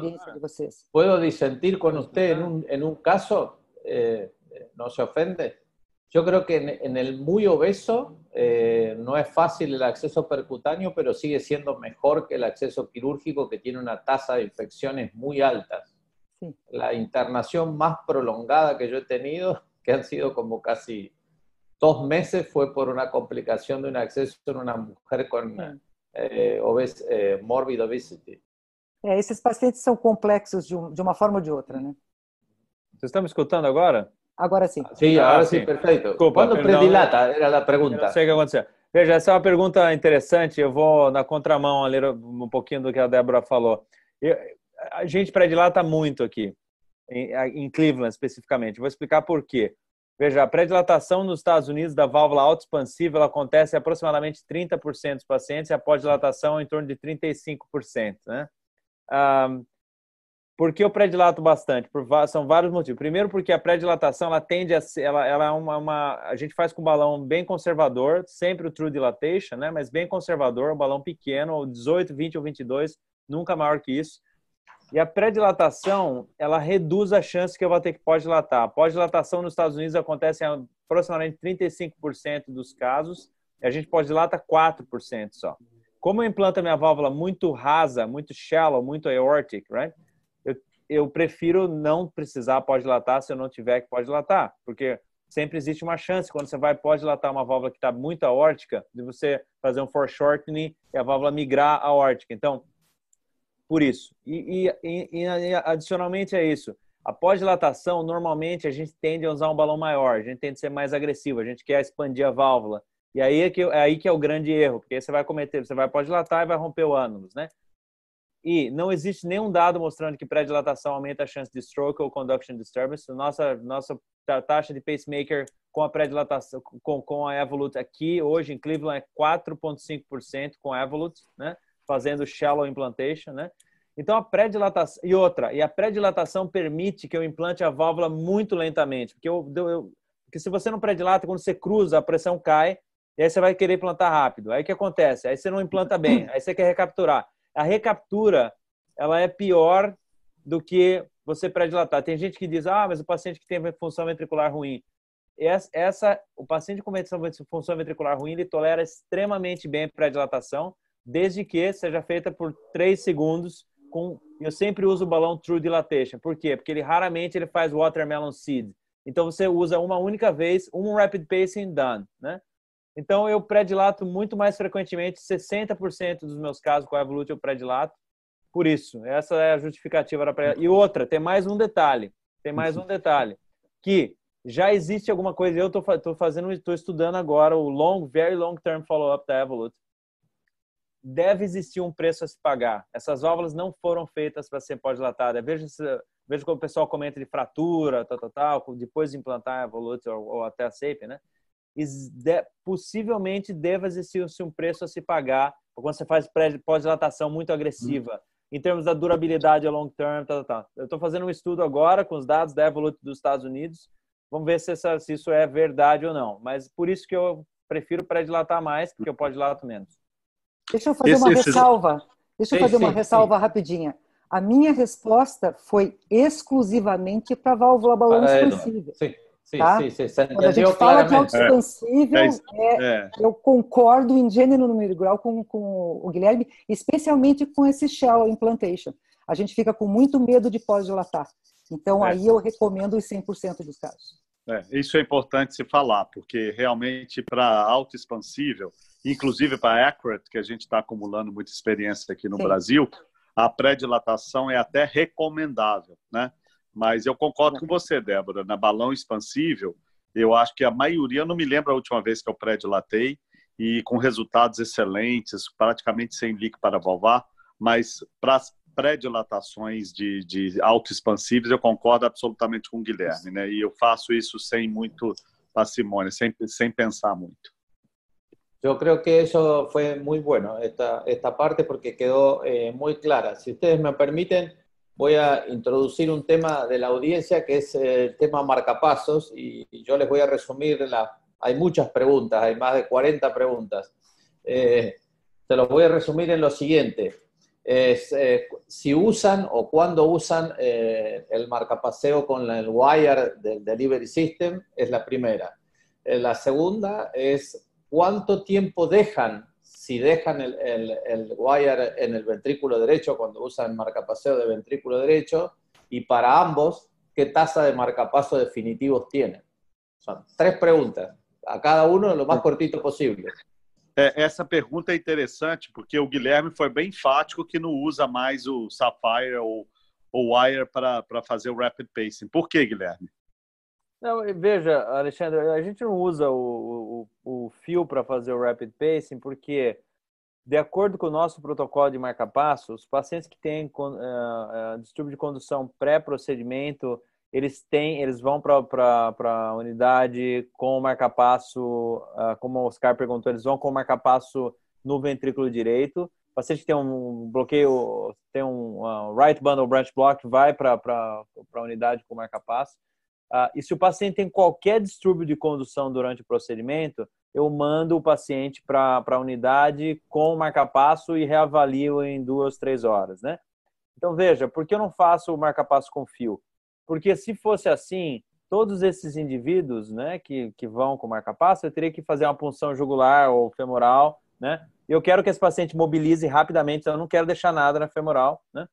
disentir con usted Puedo un con usted caso? Eh, eh, no se ofende? Yo creo que en, el muy obeso eh, no es fácil el acceso percutáneo, pero sigue siendo mejor que el acceso quirúrgico que tiene una tasa de infecciones muy altas. La internación más prolongada que yo he tenido, que han sido como casi dos meses, fue por una complicación de un acceso en una mujer con obes, morbid obesity. É, esses pacientes são complexos de, um, de, uma forma ou de outra, né? Vocês estão me escutando agora? Agora sim. Ah, sim, agora ah, sim, perfeito. Desculpa, Quando perdão, predilata? Era a pergunta. Não sei o que aconteceu. Veja, essa é uma pergunta interessante. Eu vou na contramão ali um pouquinho do que a Débora falou. Eu, a gente predilata muito aqui, em, em Cleveland especificamente. Vou explicar por quê. Veja, a predilatação nos Estados Unidos da válvula autoexpansiva ela acontece em aproximadamente 30% dos pacientes e a pós-dilatação em torno de 35%. Né? Um, porque eu predilato bastante? Por, são vários motivos. Primeiro, porque a pré-dilatação ela tende a ser, ela, ela é uma, uma, A gente faz com um balão bem conservador, sempre o true dilatation, né? Mas bem conservador, um balão pequeno, 18, 20 ou 22, nunca maior que isso. E a pré-dilatação ela reduz a chance que eu vou ter que pós-dilatar. pós-dilatação nos Estados Unidos acontece em aproximadamente 35% dos casos, e a gente pós-dilata 4% só como eu implanto a minha válvula muito rasa, muito shallow, muito aortic, right? Eu, eu prefiro não precisar pós-dilatar se eu não tiver que pós-dilatar, porque sempre existe uma chance quando você vai pós-dilatar uma válvula que está muito aórtica de você fazer um foreshortening e a válvula migrar aórtica. Então, por isso. E, e, e adicionalmente a isso, após dilatação, normalmente a gente tende a usar um balão maior, a gente tende a ser mais agressivo, a gente quer expandir a válvula. E aí é, que, é aí que é o grande erro, porque você vai cometer, você vai pode dilatar e vai romper o ânus, né? E não existe nenhum dado mostrando que pré-dilatação aumenta a chance de stroke ou conduction disturbance. Nossa, nossa taxa de pacemaker com a pré-dilatação, com, com a Evolut aqui, hoje em Cleveland, é 4,5% com a Evolut, né? Fazendo shallow implantation, né? Então, a pré-dilatação... E outra, e a pré-dilatação permite que eu implante a válvula muito lentamente. Porque, eu, eu, porque se você não pré dilata quando você cruza, a pressão cai e aí você vai querer plantar rápido. Aí o que acontece? Aí você não implanta bem. Aí você quer recapturar. A recaptura, ela é pior do que você dilatar. Tem gente que diz, ah, mas o paciente que tem função ventricular ruim. Essa, o paciente com função ventricular ruim, ele tolera extremamente bem a dilatação, desde que seja feita por 3 segundos com... Eu sempre uso o balão True Dilatation. Por quê? Porque ele raramente ele faz Watermelon Seed. Então, você usa uma única vez, um Rapid Pacing Done, né? Então, eu predilato muito mais frequentemente, 60% dos meus casos com a Evolut eu predilato. Por isso, essa é a justificativa da E outra, tem mais um detalhe, tem mais um detalhe, que já existe alguma coisa, eu estou fazendo, estou estudando agora o long, very long term follow-up da Evolut Deve existir um preço a se pagar. Essas válvulas não foram feitas para ser pós-dilatada. Veja veja como o pessoal comenta de fratura, tal, tal, tal, depois de implantar a Evolut ou, ou até a SAPE, né? possivelmente deva existir-se um preço a se pagar quando você faz pós-dilatação muito agressiva. Uhum. Em termos da durabilidade a long term, tá, tá. tá. eu estou fazendo um estudo agora com os dados da Evolut dos Estados Unidos. Vamos ver se, essa, se isso é verdade ou não. Mas por isso que eu prefiro pré-dilatar mais, porque eu uhum. pós-dilato menos. Deixa eu fazer esse, uma esse... ressalva. Deixa eu fazer uma sim, ressalva sim. rapidinha. A minha resposta foi exclusivamente para válvula balão ah, expansível. É, sim. Sim, tá? sim, sim. Quando a gente fala de autoexpansível, é é, é. é, eu concordo em gênero, número e grau com, com o Guilherme, especialmente com esse shell implantation. A gente fica com muito medo de pós-dilatar. Então, é. aí eu recomendo os 100% dos casos. É, isso é importante se falar, porque realmente para autoexpansível, inclusive para Accurate, que a gente está acumulando muita experiência aqui no Sim. Brasil, a pré-dilatação é até recomendável, né? Mas eu concordo é. com você, Débora. Na balão expansível, eu acho que a maioria, eu não me lembro a última vez que eu pré-dilatei, e com resultados excelentes, praticamente sem líquido para valvar, mas para as pré-dilatações de, de auto-expansivos, eu concordo absolutamente com o Guilherme, né? E eu faço isso sem muito parcimônia, sem, sem pensar muito. Eu acho que isso foi muito bueno, esta, esta parte, porque quedou eh, clara. Se vocês me permitem. voy a introducir un tema de la audiencia que es el tema marcapasos y, yo les voy a resumir, la, hay muchas preguntas, hay más de 40 preguntas. Eh, te los voy a resumir en lo siguiente. Eh, si usan o cuándo usan eh, el marcapaseo con el wire del delivery system, es la primera. Eh, la segunda es cuánto tiempo dejan si dejan el, el, el, wire en el ventrículo derecho cuando usan marcapaseo de ventrículo derecho y para ambos, qué tasa de marcapaso definitivos tienen. Son tres preguntas, a cada uno lo más cortito posible. Esa pregunta pergunta é porque o Guilherme foi bem fático que não usa mais o Sapphire ou o Wire para fazer o Rapid Pacing. Por qué, Guilherme? Não, veja, Alexandre, a gente não usa o, o, o fio para fazer o rapid pacing, porque, de acordo com o nosso protocolo de marca-passo, os pacientes que têm uh, distúrbio de condução pré-procedimento, eles têm, eles vão para a unidade com o marca-passo, uh, como o Oscar perguntou, eles vão com o marca-passo no ventrículo direito. O paciente que tem um bloqueio, tem um uh, right bundle branch block, vai para a unidade com o marca-passo ah, e se o paciente tem qualquer distúrbio de condução durante o procedimento, eu mando o paciente para a unidade com o passo e reavalio em duas, três horas, né? Então, veja, por que eu não faço o marca-passo com fio? Porque se fosse assim, todos esses indivíduos né, que, que vão com marca-passo, eu teria que fazer uma punção jugular ou femoral, né? Eu quero que esse paciente mobilize rapidamente, então eu não quero deixar nada na femoral, né?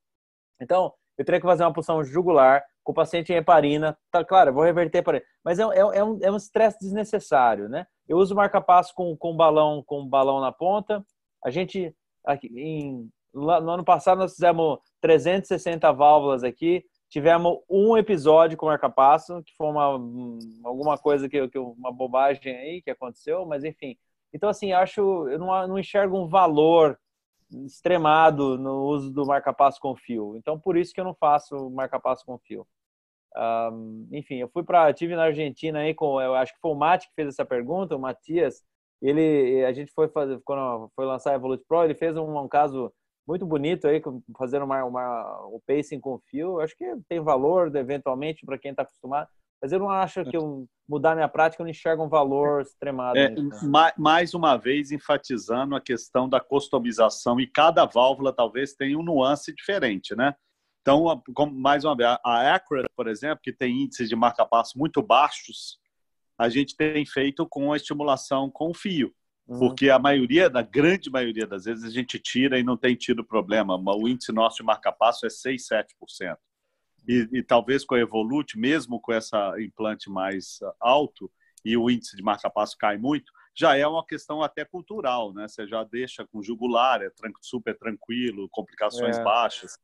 Então, eu teria que fazer uma punção jugular, com o paciente em heparina, tá claro, vou reverter para Mas é, é, é, um, é um estresse desnecessário, né? Eu uso marca-passo com, com balão com balão na ponta. A gente, aqui, em, no ano passado, nós fizemos 360 válvulas aqui. Tivemos um episódio com marca-passo, que foi uma, alguma coisa, que, que uma bobagem aí que aconteceu, mas enfim. Então, assim, acho, eu não, não enxergo um valor extremado no uso do marca-passo com fio. Então, por isso que eu não faço marca-passo com fio. Um, enfim, eu fui para, tive na Argentina aí com, eu acho que foi o Mate que fez essa pergunta, o Matias. Ele, a gente foi fazer, quando foi lançar a Evolute Pro, ele fez um, um caso muito bonito aí, fazendo uma, uma, o pacing com fio. acho que tem valor, eventualmente, para quem está acostumado. Mas eu não acho é. que eu mudar minha prática, eu não enxergo um valor é, extremado. É, mais uma vez, enfatizando a questão da customização, e cada válvula talvez tenha um nuance diferente, né? Então, mais uma vez, a Acura, por exemplo, que tem índices de marca-passo muito baixos, a gente tem feito com a estimulação com o fio. Uhum. Porque a maioria, na grande maioria das vezes, a gente tira e não tem tido problema. O índice nosso de marca-passo é 6, 7% e, e talvez com a Evolute, mesmo com essa implante mais alto e o índice de marca-passo cai muito, já é uma questão até cultural, né? Você já deixa com jugular, é super tranquilo, complicações é. baixas.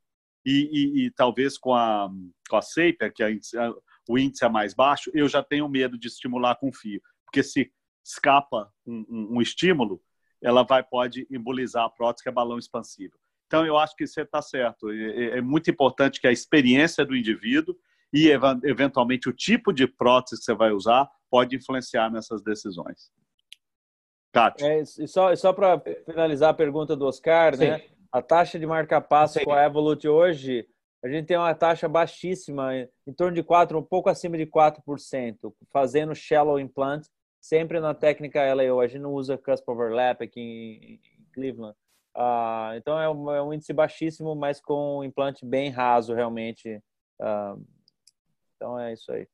E, e, e, talvez com a, com a CEPA, que a índice, a, o índice é mais baixo, eu já tenho medo de estimular com fio, porque se escapa um, um, um estímulo, ela vai pode embolizar a prótese, que é balão expansível. Então, eu acho que você está certo. É, é, é, muito importante que a experiência do indivíduo e, eventualmente, o tipo de prótese que você vai usar pode influenciar nessas decisões. Cátia. É, e só, só para finalizar a pergunta do Oscar, né? a taxa de marca-passo com a Evolut hoje, a gente tem uma taxa baixíssima, em torno de 4, um pouco acima de 4%, fazendo shallow implant, sempre na técnica LAO. A gente não usa cusp overlap aqui em Cleveland. Entonces es un índice baixíssimo, mas con um implante bem raso realmente. Ah, Entonces es eso.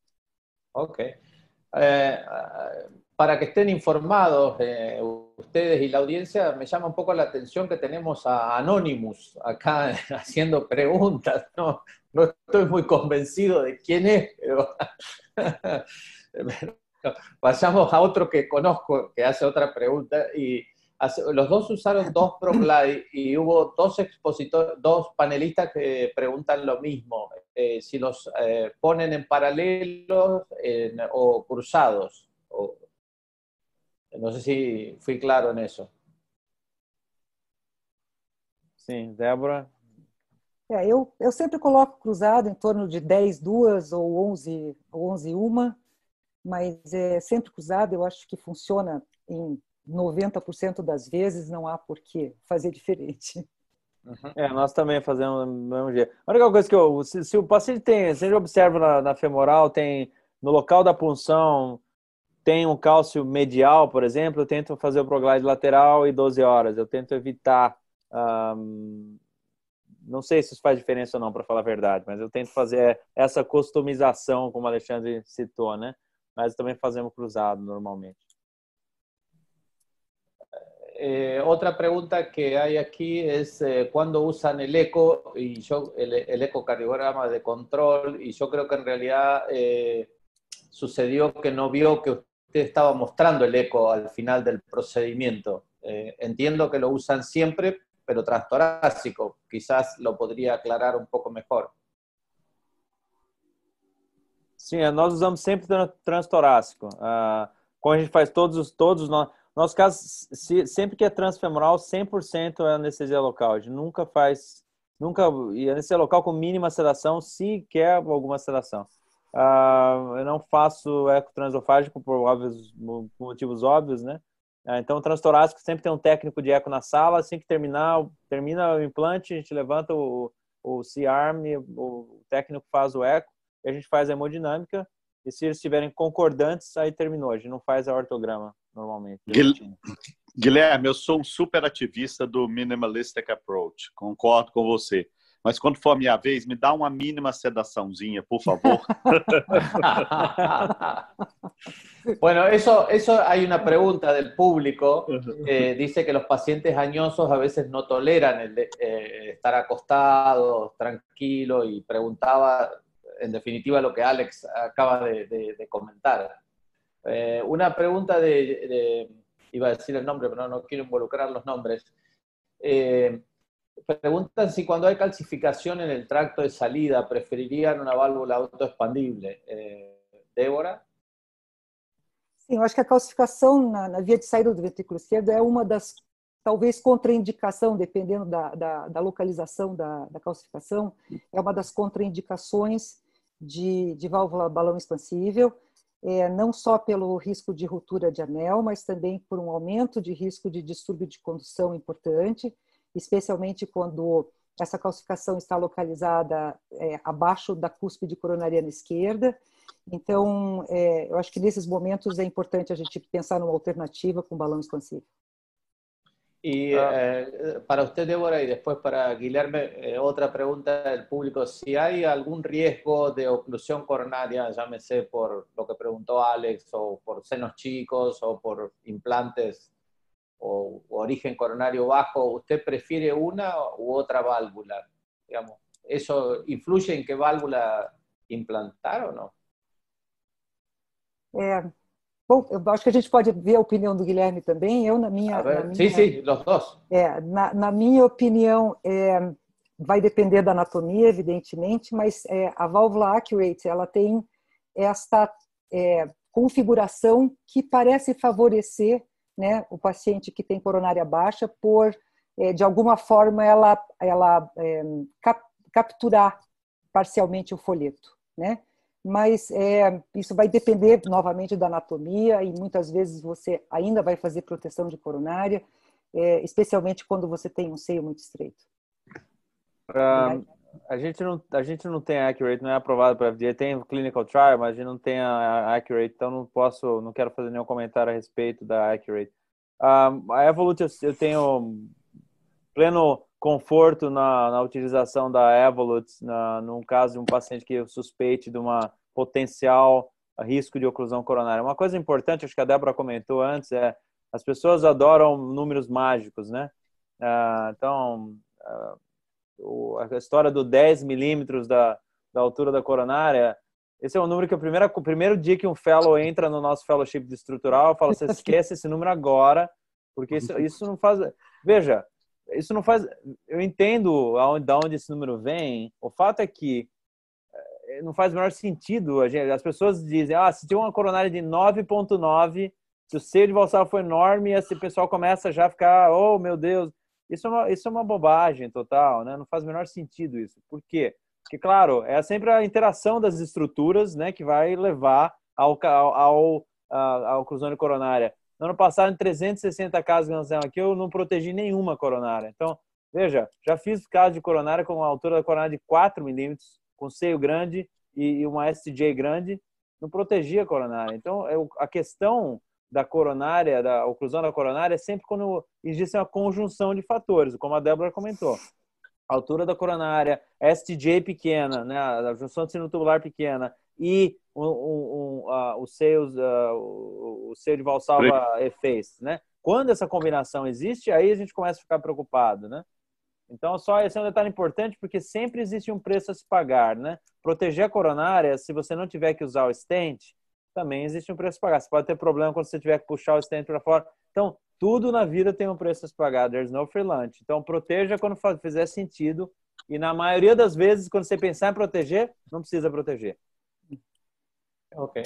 Ok. Eh, ah, para que estén informados eh, ustedes y la audiencia, me llama un poco la atención que tenemos a Anonymous acá haciendo preguntas. No, estoy muy convencido de quién es, pero pasamos a otro que conozco que hace otra pregunta y los dos usaron dos ProGlide y hubo dos expositores, dos panelistas que preguntan lo mismo, eh, si los eh, ponen en paralelos en, o cruzados. O, no sé si fui claro en eso. Sim, Débora? É, eu, eu sempre coloco cruzado em torno de 10, 2 ou 11, ou 11, uma, mas é sempre cruzado, eu acho que funciona em 90% das vezes não há por que fazer diferente. Uhum. É, nós também fazemos do mesmo jeito. A única coisa que eu, se, se o paciente tem, se a gente observa na, na, femoral, tem no local da punção, tem um cálcio medial, por exemplo, eu tento fazer o proglide lateral e 12 horas. Eu tento evitar. não sei se isso faz diferença ou não, para falar a verdade, mas eu tento fazer essa customização, como o Alexandre citou, né? Mas também fazemos cruzado normalmente. Eh, otra pregunta que hay aquí es eh, cuándo usan el eco y yo el, ecocardiograma de control y yo creo que en realidad eh, sucedió que no vio que usted estaba mostrando el eco al final del procedimiento. Eh, entiendo que lo usan siempre, pero trastorácico. Quizás lo podría aclarar un poco mejor. Sí, nosotros usamos siempre transtorácico. Uh, como a gente todos todos nosso caso, se, sempre que é transfemoral, 100% é anestesia local. A gente nunca faz, nunca, e anestesia local com mínima sedação, se quer alguma sedação. Ah, eu não faço eco transofágico por, óbvios, motivos óbvios, né? Ah, então, transtorácico sempre tem um técnico de eco na sala, assim que terminar, termina o implante, a gente levanta o, o C-arm, o técnico faz o eco, e a gente faz a hemodinâmica, e se eles estiverem concordantes, aí terminou, a gente não faz a ortograma normalmente. Guilherme, eu sou um super ativista do minimalistic approach, concordo com você. Mas quando for a minha vez, me dá uma mínima sedaçãozinha, por favor. bueno, eso, eso hay una pregunta del público. Eh, dice que los pacientes añosos a veces no toleran el de, eh, estar acostados, tranquilos, y preguntaba, en definitiva, lo que Alex acaba de, de, de comentar. Eh, una pregunta de, de, iba a decir el nombre, pero no, no quiero involucrar los nombres. Eh, preguntan si cuando hay calcificación en el tracto de salida, preferirían una válvula autoexpandible. Eh, Débora? Sim, eu acho que a calcificação na, via de saída do ventrículo esquerdo é uma das, talvez, contraindicação, dependendo da, da, localização da, da, calcificação, é uma das contraindicações de, de válvula balão expansível é, não só pelo risco de ruptura de anel, mas também por um aumento de risco de distúrbio de condução importante, especialmente quando essa calcificação está localizada é, abaixo da cúspide coronariana esquerda. Então, é, eu acho que nesses momentos é importante a gente pensar numa alternativa com balão expansivo. Y ah. eh, para usted, Débora, y después para Guilherme, eh, otra pregunta del público. Si hay algún riesgo de oclusión coronaria, llámese por lo que preguntó Alex, o por senos chicos, o por implantes o, origen coronario bajo, ¿usted prefiere una u otra válvula? Digamos, ¿Eso influye en qué válvula implantar o no? Eh, Bom, eu acho que a gente pode ver a opinião do Guilherme também. Eu, na minha. Ah, na é? minha sim, sim, nós dois. É, na, na minha opinião, é, vai depender da anatomia, evidentemente, mas é, a válvula Accurate ela tem esta é, configuração que parece favorecer né, o paciente que tem coronária baixa por, é, de alguma forma, ela, ela é, cap, capturar parcialmente o folheto. Né? mas é, isso vai depender novamente da anatomia e muitas vezes você ainda vai fazer proteção de coronária, é, especialmente quando você tem um seio muito estreito. a gente não a gente não tem accurate, não é aprovado para FDA, tem clinical trial, mas a gente não tem a accurate, então não posso, não quero fazer nenhum comentário a respeito da accurate. Um, ah, a Evolut eu tenho pleno conforto na, na utilização da Evolut, na, num caso de um paciente que suspeite de uma potencial risco de oclusão coronária. Uma coisa importante, acho que a Débora comentou antes, é as pessoas adoram números mágicos, né? Ah, então, ah, a história do 10 milímetros da, da altura da coronária, esse é um número que o primeiro, o primeiro dia que um fellow entra no nosso fellowship de estrutural, eu falo, você esquece esse número agora, porque isso, isso não faz... Veja, isso não faz. Eu entendo aonde, da onde esse número vem. O fato é que eh, não faz o menor sentido. As pessoas dizem, ah, se tinha uma coronária de 9.9, se o seio de valsal foi enorme, esse pessoal começa já a ficar, oh, meu Deus. Isso é uma, isso é uma bobagem total, né? Não faz o menor sentido isso. Por quê? Porque, claro, é sempre a interação das estruturas né, que vai levar ao, ao, ao, ao cruzônio coronária. No ano passado, em 360 casos de aqui, eu não protegi nenhuma coronária. Então, veja, já fiz caso de coronária com uma altura da coronária de 4 milímetros, com seio grande e uma STJ grande, não protegia a coronária. Então, é a questão da coronária, da oclusão da coronária, é sempre quando existe uma conjunção de fatores, como a Débora comentou. A altura da coronária, STJ pequena, né, a junção tubular pequena, e o o o uh, os uh, o, o seio de Valsalva fez, né? Quando essa combinação existe, aí a gente começa a ficar preocupado, né? Então, só esse é um detalhe importante, porque sempre existe um preço a se pagar, né? Proteger a coronária, se você não tiver que usar o stent, também existe um preço a pagar. Você pode ter problema quando você tiver que puxar o stent para fora. Então, tudo na vida tem um preço a se pagar. There's no free lunch. Então, proteja quando fizer sentido. E na maioria das vezes, quando você pensar em proteger, não precisa proteger. Ok.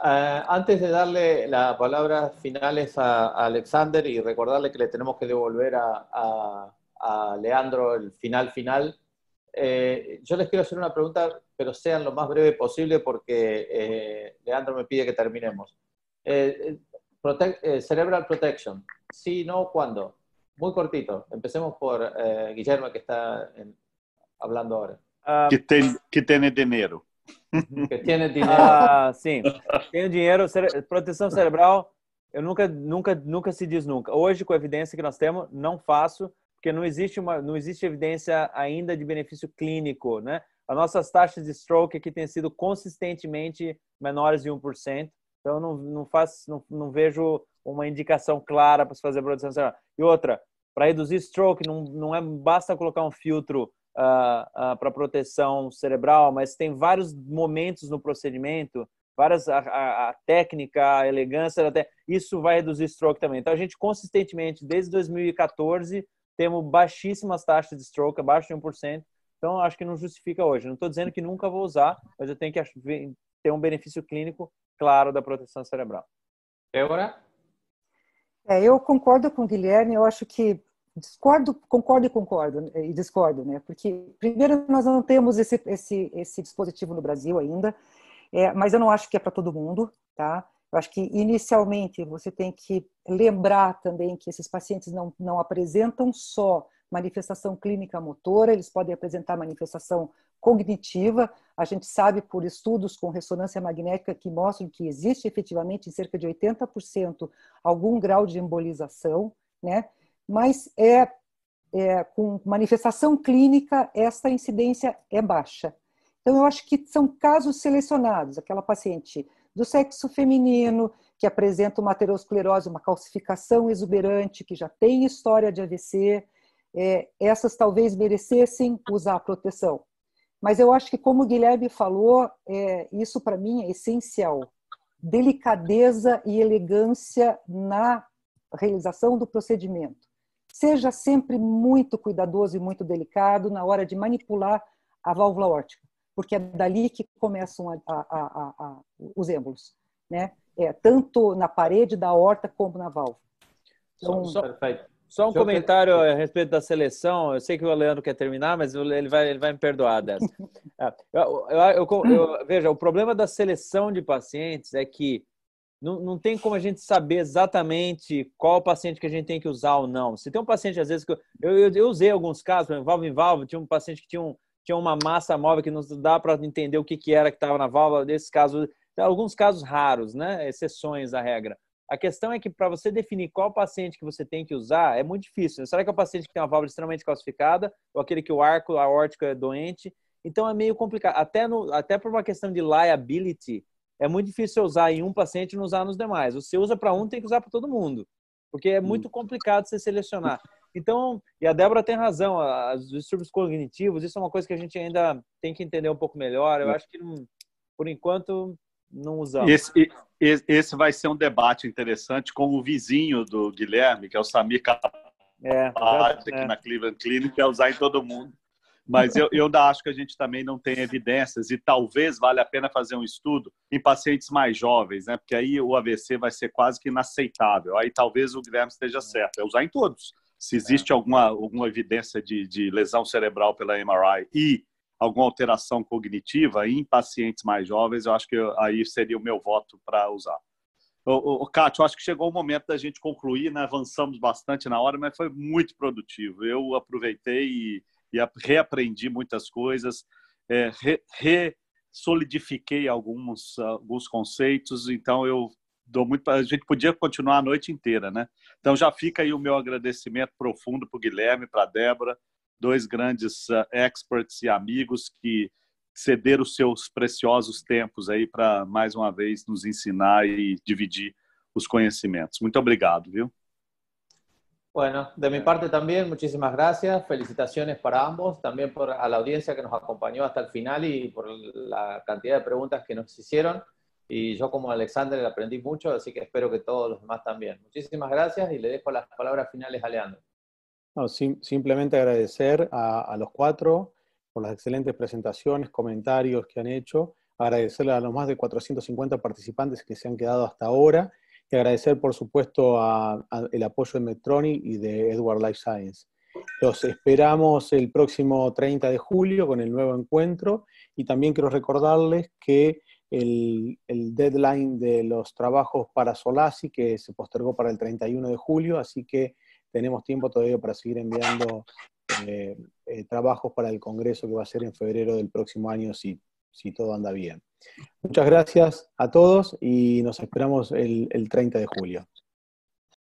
Ah, antes de darle las palabras finales a, Alexander y recordarle que le tenemos que devolver a, Leandro el final final, eh, yo les quiero hacer una pregunta, pero sean lo más breve posible porque eh, Leandro me pide que terminemos. Eh, cerebral Protection, sí, no, ¿cuándo? Muy cortito. Empecemos por Guillermo que está hablando ahora. ¿Qué ah, tiene de que Eu tenho dinheiro. Ah, sim. Tenho dinheiro, cere proteção cerebral, eu nunca, nunca, nunca se diz nunca. Hoje, com a evidência que nós temos, não faço, porque não existe, uma, não existe evidência ainda de benefício clínico, né? As nossas taxas de stroke aqui têm sido consistentemente menores de 1%, então não, não, faço, não, não vejo uma indicação clara para se fazer proteção cerebral. E outra, para reduzir stroke, não, não é basta colocar um filtro uh, uh, para proteção cerebral, mas tem vários momentos no procedimento, várias a, a, a técnica, a elegância, até isso vai reduzir stroke também. Então a gente consistentemente desde 2014 temos baixíssimas taxas de stroke, abaixo de 1%. Então acho que não justifica hoje. Não estou dizendo que nunca vou usar, mas eu tenho que ter um benefício clínico claro da proteção cerebral. Débora? É, eu concordo com o Guilherme. Eu acho que discordo, concordo e concordo né, e discordo, né? Porque primeiro nós não temos esse esse, esse dispositivo no Brasil ainda, é, mas eu não acho que é para todo mundo, tá? Eu acho que inicialmente você tem que lembrar também que esses pacientes não não apresentam só manifestação clínica motora, eles podem apresentar manifestação cognitiva. A gente sabe por estudos com ressonância magnética que mostram que existe efetivamente em cerca de 80% algum grau de embolização, né? mas é, é com manifestação clínica essa incidência é baixa. Então eu acho que são casos selecionados, aquela paciente do sexo feminino que apresenta uma aterosclerose, uma calcificação exuberante, que já tem história de AVC, é, essas talvez merecessem usar a proteção. Mas eu acho que, como o Guilherme falou, é, isso para mim é essencial. Delicadeza e elegância na realização do procedimento seja sempre muito cuidadoso e muito delicado na hora de manipular a válvula órtica, porque é dali que começam a, a, a, os êmbolos, né? É, tanto na parede da horta como na válvula. Então, só, Só um comentário a respeito da seleção. Eu sei que o Leandro quer terminar, mas ele vai, ele vai me perdoar dessa. Ah, eu, eu, eu, veja, o problema da seleção de pacientes é que não, não tem como a gente saber exatamente qual paciente que a gente tem que usar ou não. Se tem um paciente, às vezes, que eu, eu, eu usei alguns casos, por exemplo, em valve, tinha um paciente que tinha, um, tinha uma massa móvel que não dá para entender o que, que era que estava na válvula, desses casos, alguns casos raros, né? exceções à regra. A questão é que para você definir qual paciente que você tem que usar é muito difícil. Né? Será que é o paciente que tem uma válvula extremamente calcificada ou aquele que o arco aórtico é doente? Então é meio complicado. Até, no, até por uma questão de liability, é muito difícil usar em um paciente e não usar nos demais. Você usa para um, tem que usar para todo mundo, porque é muito hum. complicado você selecionar. Então, e a Débora tem razão, os distúrbios cognitivos, isso é uma coisa que a gente ainda tem que entender um pouco melhor. Eu hum. acho que, por enquanto, não usamos. Esse, esse vai ser um debate interessante com o vizinho do Guilherme, que é o Samir Capaz, é, é, é. na Cleveland Clinic é usar em todo mundo mas eu, eu acho que a gente também não tem evidências e talvez vale a pena fazer um estudo em pacientes mais jovens, né? Porque aí o AVC vai ser quase que inaceitável. Aí talvez o Guilherme esteja é. certo. É usar em todos. Se é. existe alguma, alguma evidência de, de lesão cerebral pela MRI e alguma alteração cognitiva em pacientes mais jovens, eu acho que eu, aí seria o meu voto para usar. o ô, Cátia, acho que chegou o momento da gente concluir, né? avançamos bastante na hora, mas foi muito produtivo. Eu aproveitei e, e reaprendi muitas coisas, é, re alguns, alguns conceitos, então eu dou muito. A gente podia continuar a noite inteira, né? Então já fica aí o meu agradecimento profundo para o Guilherme, para a Débora, dois grandes uh, experts e amigos que cederam os seus preciosos tempos aí para mais uma vez nos ensinar e dividir os conhecimentos. Muito obrigado, viu? Bueno, de mi eh. parte también, muchísimas gracias. Felicitaciones para ambos, también por, a la audiencia que nos acompañó hasta el final y por la cantidad de preguntas que nos hicieron. Y yo como Alexander aprendí mucho, así que espero que todos los demás también. Muchísimas gracias y le dejo las palabras finales a Leandro. simplemente agradecer a los cuatro por las excelentes presentaciones, comentarios que han hecho. Agradecerle a los más de 450 participantes que se han quedado hasta ahora agradecer, por supuesto, a, el apoyo de Medtronic y de Edward Life Science. Los esperamos el próximo 30 de julio con el nuevo encuentro y también quiero recordarles que el, deadline de los trabajos para Solasi que se postergó para el 31 de julio, así que tenemos tiempo todavía para seguir enviando eh, eh, trabajos para el Congreso que va a ser en febrero del próximo año si todo anda bien. Muchas gracias a todos y nos esperamos el, el 30 de julio.